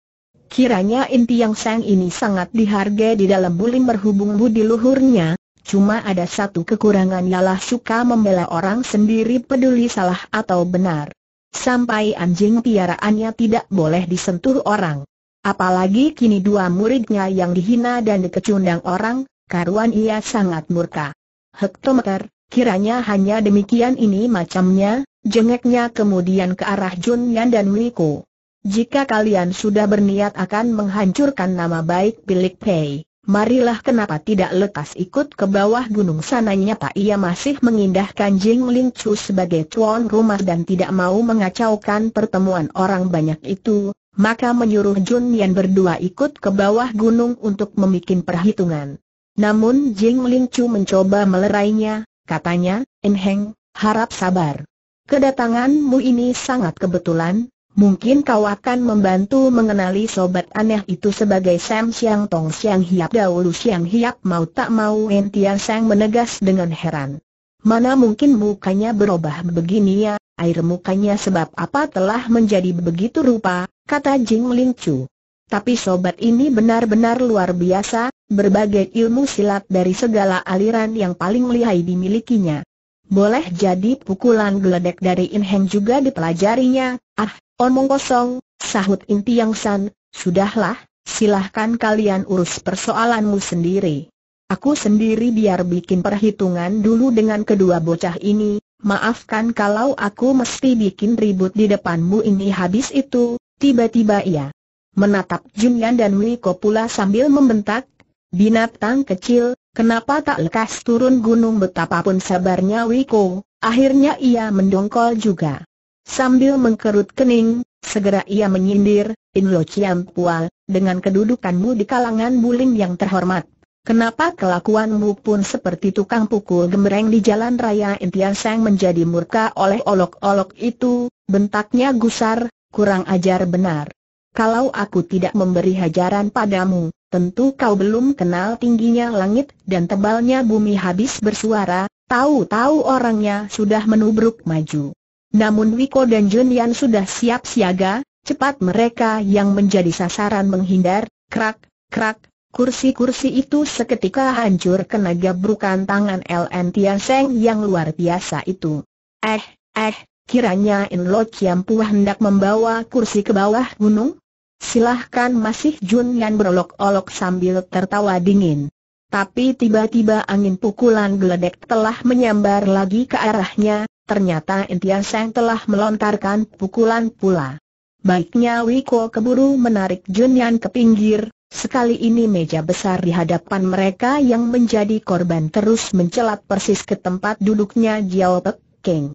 Kiranya inti yang sang ini sangat dihargai di dalam bulim berhubung budi luhurnya, Cuma ada satu kekurangan ialah suka membela orang sendiri peduli salah atau benar. Sampai anjing piaraannya tidak boleh disentuh orang. Apalagi kini dua muridnya yang dihina dan dikecundang orang, karuan ia sangat murka. Hektometer, kiranya hanya demikian ini macamnya, jengeknya kemudian ke arah Jun Yan dan Wiku. Jika kalian sudah berniat akan menghancurkan nama baik Bilik Pei, Marilah kenapa tidak lekas ikut ke bawah gunung sananya Pak ia masih mengindahkan Jing Ling Chu sebagai tuan rumah dan tidak mau mengacaukan pertemuan orang banyak itu, maka menyuruh Jun Yan berdua ikut ke bawah gunung untuk memikin perhitungan. Namun Jing Ling Chu mencoba melerainya, katanya, Enheng, harap sabar. Kedatanganmu ini sangat kebetulan, Mungkin kau akan membantu mengenali sobat aneh itu sebagai Sam Siang Tong Siang Hiap Daulu Siang Hiap mau tak mau Entian Sang menegas dengan heran. Mana mungkin mukanya berubah begini ya, air mukanya sebab apa telah menjadi begitu rupa, kata Jing Ling Chu. Tapi sobat ini benar-benar luar biasa, berbagai ilmu silat dari segala aliran yang paling lihai dimilikinya. Boleh jadi pukulan geledek dari In Heng juga dipelajarinya. Ah, omong kosong, sahut In Tiang San, sudahlah, silahkan kalian urus persoalanmu sendiri. Aku sendiri biar bikin perhitungan dulu dengan kedua bocah ini, maafkan kalau aku mesti bikin ribut di depanmu ini habis itu, tiba-tiba ia menatap Junyan dan Wiko pula sambil membentak, binatang kecil, Kenapa tak lekas turun gunung betapapun sabarnya Wiko, akhirnya ia mendongkol juga. Sambil mengkerut kening, segera ia menyindir, Lo Chiam Pual, dengan kedudukanmu di kalangan buling yang terhormat. Kenapa kelakuanmu pun seperti tukang pukul gemereng di jalan raya Intian Sang menjadi murka oleh olok-olok itu, bentaknya gusar, kurang ajar benar. Kalau aku tidak memberi hajaran padamu, tentu kau belum kenal tingginya langit dan tebalnya bumi habis bersuara, tahu-tahu orangnya sudah menubruk maju. Namun Wiko dan Junian sudah siap siaga, cepat mereka yang menjadi sasaran menghindar, krak, krak, kursi-kursi itu seketika hancur kena gabrukan tangan LN Tian yang luar biasa itu. Eh, eh, kiranya In Lo Chiam hendak membawa kursi ke bawah gunung? Silahkan masih Jun Yan berolok-olok sambil tertawa dingin. Tapi tiba-tiba angin pukulan geledek telah menyambar lagi ke arahnya, ternyata Intian Seng telah melontarkan pukulan pula. Baiknya Wiko keburu menarik Jun Junyan ke pinggir, sekali ini meja besar di hadapan mereka yang menjadi korban terus mencelat persis ke tempat duduknya Jiao Pek Keng.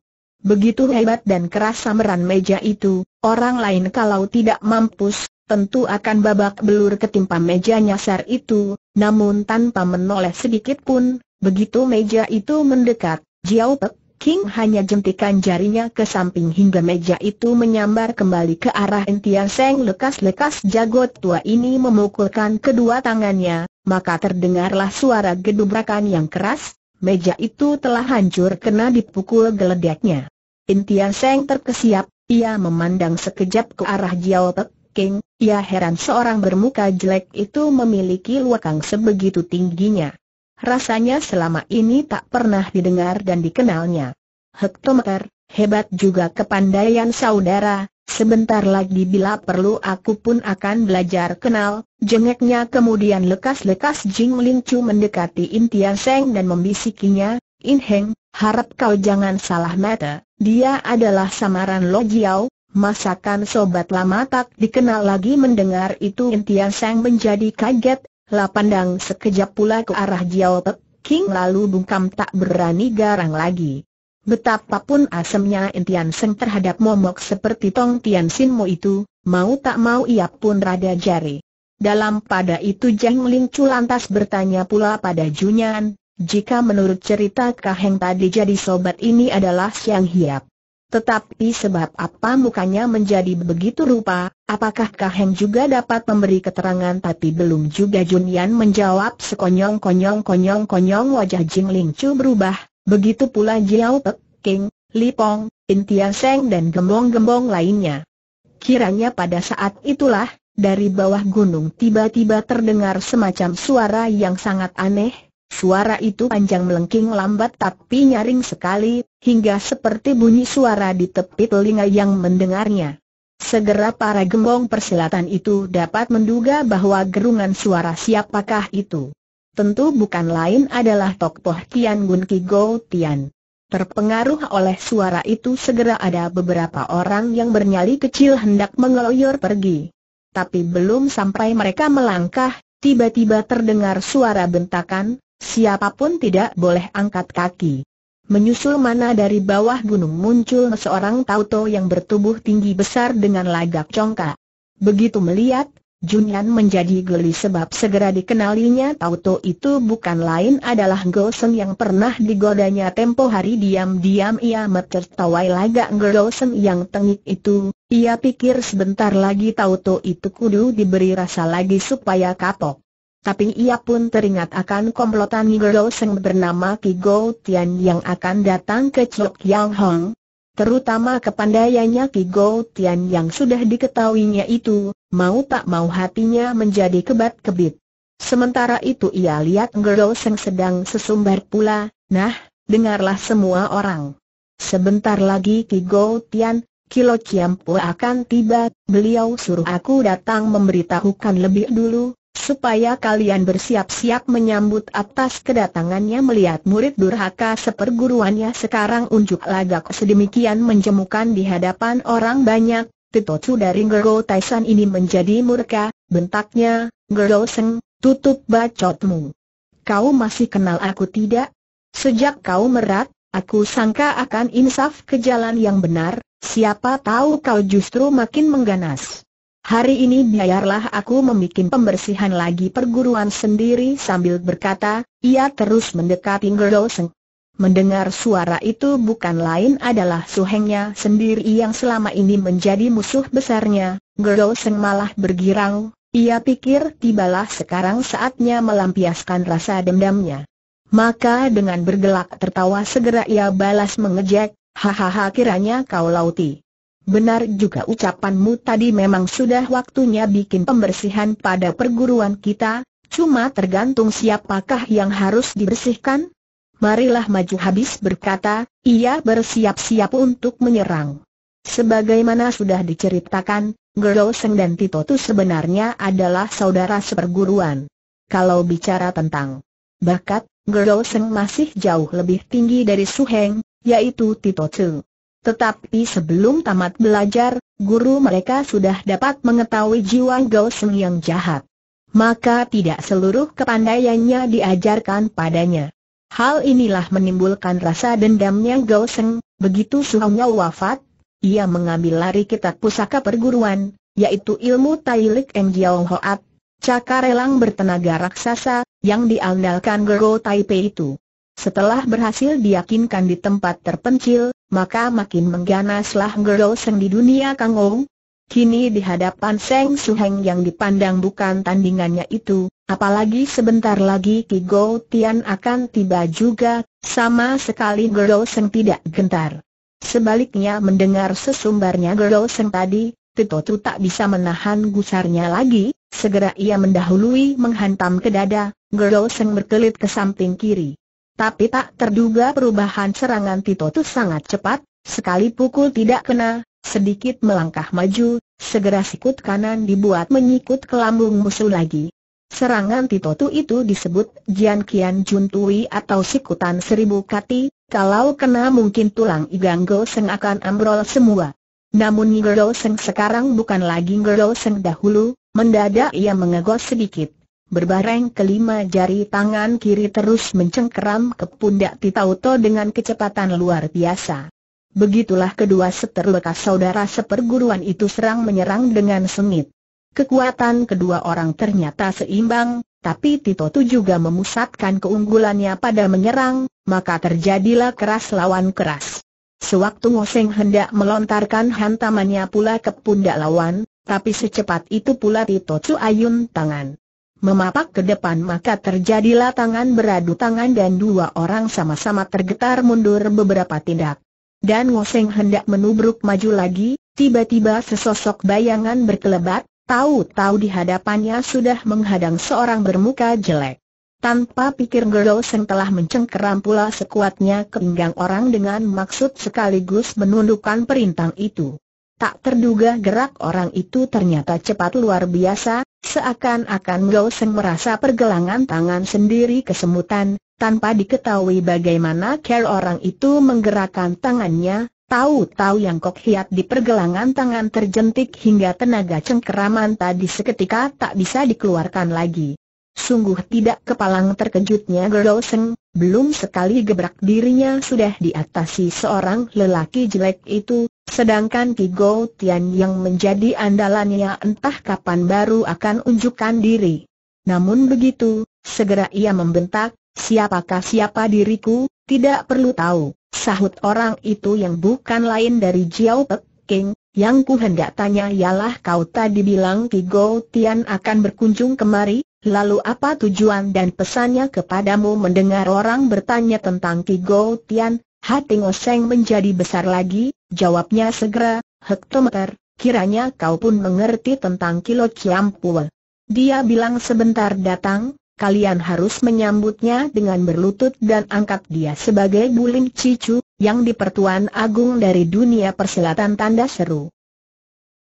Begitu hebat dan keras samaran meja itu, orang lain kalau tidak mampus, tentu akan babak belur ketimpa meja nyasar itu, namun tanpa menoleh sedikit pun, begitu meja itu mendekat, Jiao Pek King hanya jentikan jarinya ke samping hingga meja itu menyambar kembali ke arah Entian Seng lekas-lekas jagot tua ini memukulkan kedua tangannya, maka terdengarlah suara gedubrakan yang keras, meja itu telah hancur kena dipukul geledeknya. Intian Seng terkesiap, ia memandang sekejap ke arah Jiao Pek King, ia heran seorang bermuka jelek itu memiliki luakang sebegitu tingginya. Rasanya selama ini tak pernah didengar dan dikenalnya. Hektometer, hebat juga kepandaian saudara, Sebentar lagi bila perlu aku pun akan belajar kenal, jengeknya kemudian lekas-lekas Jing Ling mendekati In Tian Seng dan membisikinya, In Heng, harap kau jangan salah mata, dia adalah samaran Lo Jiao, masakan sobat lama tak dikenal lagi mendengar itu In Tian Seng menjadi kaget, lah pandang sekejap pula ke arah Jiao Pek King lalu bungkam tak berani garang lagi. Betapapun asemnya Intian Seng terhadap momok seperti Tong Tian Mo itu, mau tak mau ia pun rada jari. Dalam pada itu Jeng Ling Chu lantas bertanya pula pada Junyan, jika menurut cerita Kaheng tadi jadi sobat ini adalah Siang Hiap. Tetapi sebab apa mukanya menjadi begitu rupa, apakah Kaheng juga dapat memberi keterangan tapi belum juga Junyan menjawab sekonyong-konyong-konyong-konyong wajah Jing Ling Chu berubah, Begitu pula Jiao Pek, King, Lipong, Intia Seng dan gembong-gembong lainnya. Kiranya pada saat itulah, dari bawah gunung tiba-tiba terdengar semacam suara yang sangat aneh, Suara itu panjang melengking lambat tapi nyaring sekali, hingga seperti bunyi suara di tepi telinga yang mendengarnya. Segera para gembong persilatan itu dapat menduga bahwa gerungan suara siapakah itu tentu bukan lain adalah tokoh Tian Gun Ki Go Tian. Terpengaruh oleh suara itu segera ada beberapa orang yang bernyali kecil hendak mengeloyor pergi. Tapi belum sampai mereka melangkah, tiba-tiba terdengar suara bentakan, siapapun tidak boleh angkat kaki. Menyusul mana dari bawah gunung muncul seorang tauto yang bertubuh tinggi besar dengan lagak congkak. Begitu melihat, Junyan menjadi geli sebab segera dikenalinya Tauto itu bukan lain adalah Goseng yang pernah digodanya tempo hari diam-diam ia mencertawai lagak Goseng yang tengik itu, ia pikir sebentar lagi Tauto itu kudu diberi rasa lagi supaya kapok. Tapi ia pun teringat akan komplotan Goseng bernama Kigo Tian yang akan datang ke Chok Yang Hong, Terutama kepandaiannya Ki Go Tian yang sudah diketahuinya itu, mau tak mau hatinya menjadi kebat-kebit. Sementara itu ia lihat Ngero Seng sedang sesumbar pula, nah, dengarlah semua orang. Sebentar lagi Ki Go Tian, Kilo akan tiba, beliau suruh aku datang memberitahukan lebih dulu, supaya kalian bersiap-siap menyambut atas kedatangannya melihat murid durhaka seperguruannya sekarang unjuk lagak sedemikian menjemukan di hadapan orang banyak, Titotsu dari Ngero Taisan ini menjadi murka, bentaknya, Ngero Seng, tutup bacotmu. Kau masih kenal aku tidak? Sejak kau merat, aku sangka akan insaf ke jalan yang benar, siapa tahu kau justru makin mengganas. Hari ini biarlah aku membuat pembersihan lagi perguruan sendiri sambil berkata, ia terus mendekati Ngero Mendengar suara itu bukan lain adalah suhengnya sendiri yang selama ini menjadi musuh besarnya, Ngero malah bergirang, ia pikir tibalah sekarang saatnya melampiaskan rasa dendamnya. Maka dengan bergelak tertawa segera ia balas mengejek, hahaha kiranya kau lauti benar juga ucapanmu tadi memang sudah waktunya bikin pembersihan pada perguruan kita, cuma tergantung siapakah yang harus dibersihkan? Marilah maju habis berkata, ia bersiap-siap untuk menyerang. Sebagaimana sudah diceritakan, Seng dan Tito itu sebenarnya adalah saudara seperguruan. Kalau bicara tentang bakat, Seng masih jauh lebih tinggi dari Su Heng, yaitu Tito Titotu. Tetapi sebelum tamat belajar, guru mereka sudah dapat mengetahui jiwa Gao yang jahat. Maka tidak seluruh kepandaiannya diajarkan padanya. Hal inilah menimbulkan rasa dendamnya Gao begitu suhunya wafat, ia mengambil lari kitab pusaka perguruan, yaitu ilmu Tailik Eng Jiao Hoat, cakar elang bertenaga raksasa, yang diandalkan Gero Taipei itu. Setelah berhasil diyakinkan di tempat terpencil, maka makin mengganaslah Gerol Seng di dunia Ong. Kini di hadapan Seng Suheng yang dipandang bukan tandingannya itu, apalagi sebentar lagi Ki Go Tian akan tiba juga, sama sekali Gerol Seng tidak gentar. Sebaliknya mendengar sesumbarnya Gerol Seng tadi, Tito tuh tak bisa menahan gusarnya lagi, segera ia mendahului menghantam ke dada, Gerol Seng berkelit ke samping kiri. Tapi tak terduga perubahan serangan Tito itu sangat cepat, sekali pukul tidak kena, sedikit melangkah maju, segera sikut kanan dibuat menyikut ke lambung musuh lagi. Serangan Tito itu disebut Jian Kian Juntui atau sikutan seribu kati, kalau kena mungkin tulang igang Seng akan ambrol semua. Namun Seng sekarang bukan lagi Seng dahulu, mendadak ia mengegos sedikit. Berbareng kelima jari tangan kiri terus mencengkeram ke pundak Titauto dengan kecepatan luar biasa. Begitulah kedua seteru bekas saudara seperguruan itu serang menyerang dengan sengit. Kekuatan kedua orang ternyata seimbang, tapi Tito Titoto juga memusatkan keunggulannya pada menyerang, maka terjadilah keras lawan keras. Sewaktu Ngoseng hendak melontarkan hantamannya pula ke pundak lawan, tapi secepat itu pula Titoto ayun tangan. Memapak ke depan maka terjadilah tangan beradu tangan dan dua orang sama-sama tergetar mundur beberapa tindak. Dan Ngoseng hendak menubruk maju lagi, tiba-tiba sesosok bayangan berkelebat, tahu-tahu di hadapannya sudah menghadang seorang bermuka jelek. Tanpa pikir Geroseng telah mencengkeram pula sekuatnya ke orang dengan maksud sekaligus menundukkan perintang itu. Tak terduga gerak orang itu ternyata cepat luar biasa, Seakan-akan Seng merasa pergelangan tangan sendiri kesemutan, tanpa diketahui bagaimana care orang itu menggerakkan tangannya, tahu-tahu yang kok hiat di pergelangan tangan terjentik hingga tenaga cengkeraman tadi seketika tak bisa dikeluarkan lagi. Sungguh tidak kepalang terkejutnya Gerdo belum sekali gebrak dirinya sudah diatasi seorang lelaki jelek itu, sedangkan Ki Go Tian yang menjadi andalannya entah kapan baru akan unjukkan diri. Namun begitu, segera ia membentak, siapakah siapa diriku, tidak perlu tahu, sahut orang itu yang bukan lain dari Jiao Pek King, yang ku hendak tanya ialah kau tadi bilang Ki Go Tian akan berkunjung kemari, Lalu apa tujuan dan pesannya kepadamu mendengar orang bertanya tentang Ki Go Tian? Hati Ngoseng menjadi besar lagi, jawabnya segera, hektometer, kiranya kau pun mengerti tentang Kilo Pua. Dia bilang sebentar datang, kalian harus menyambutnya dengan berlutut dan angkat dia sebagai bulim Cicu, yang dipertuan agung dari dunia persilatan tanda seru.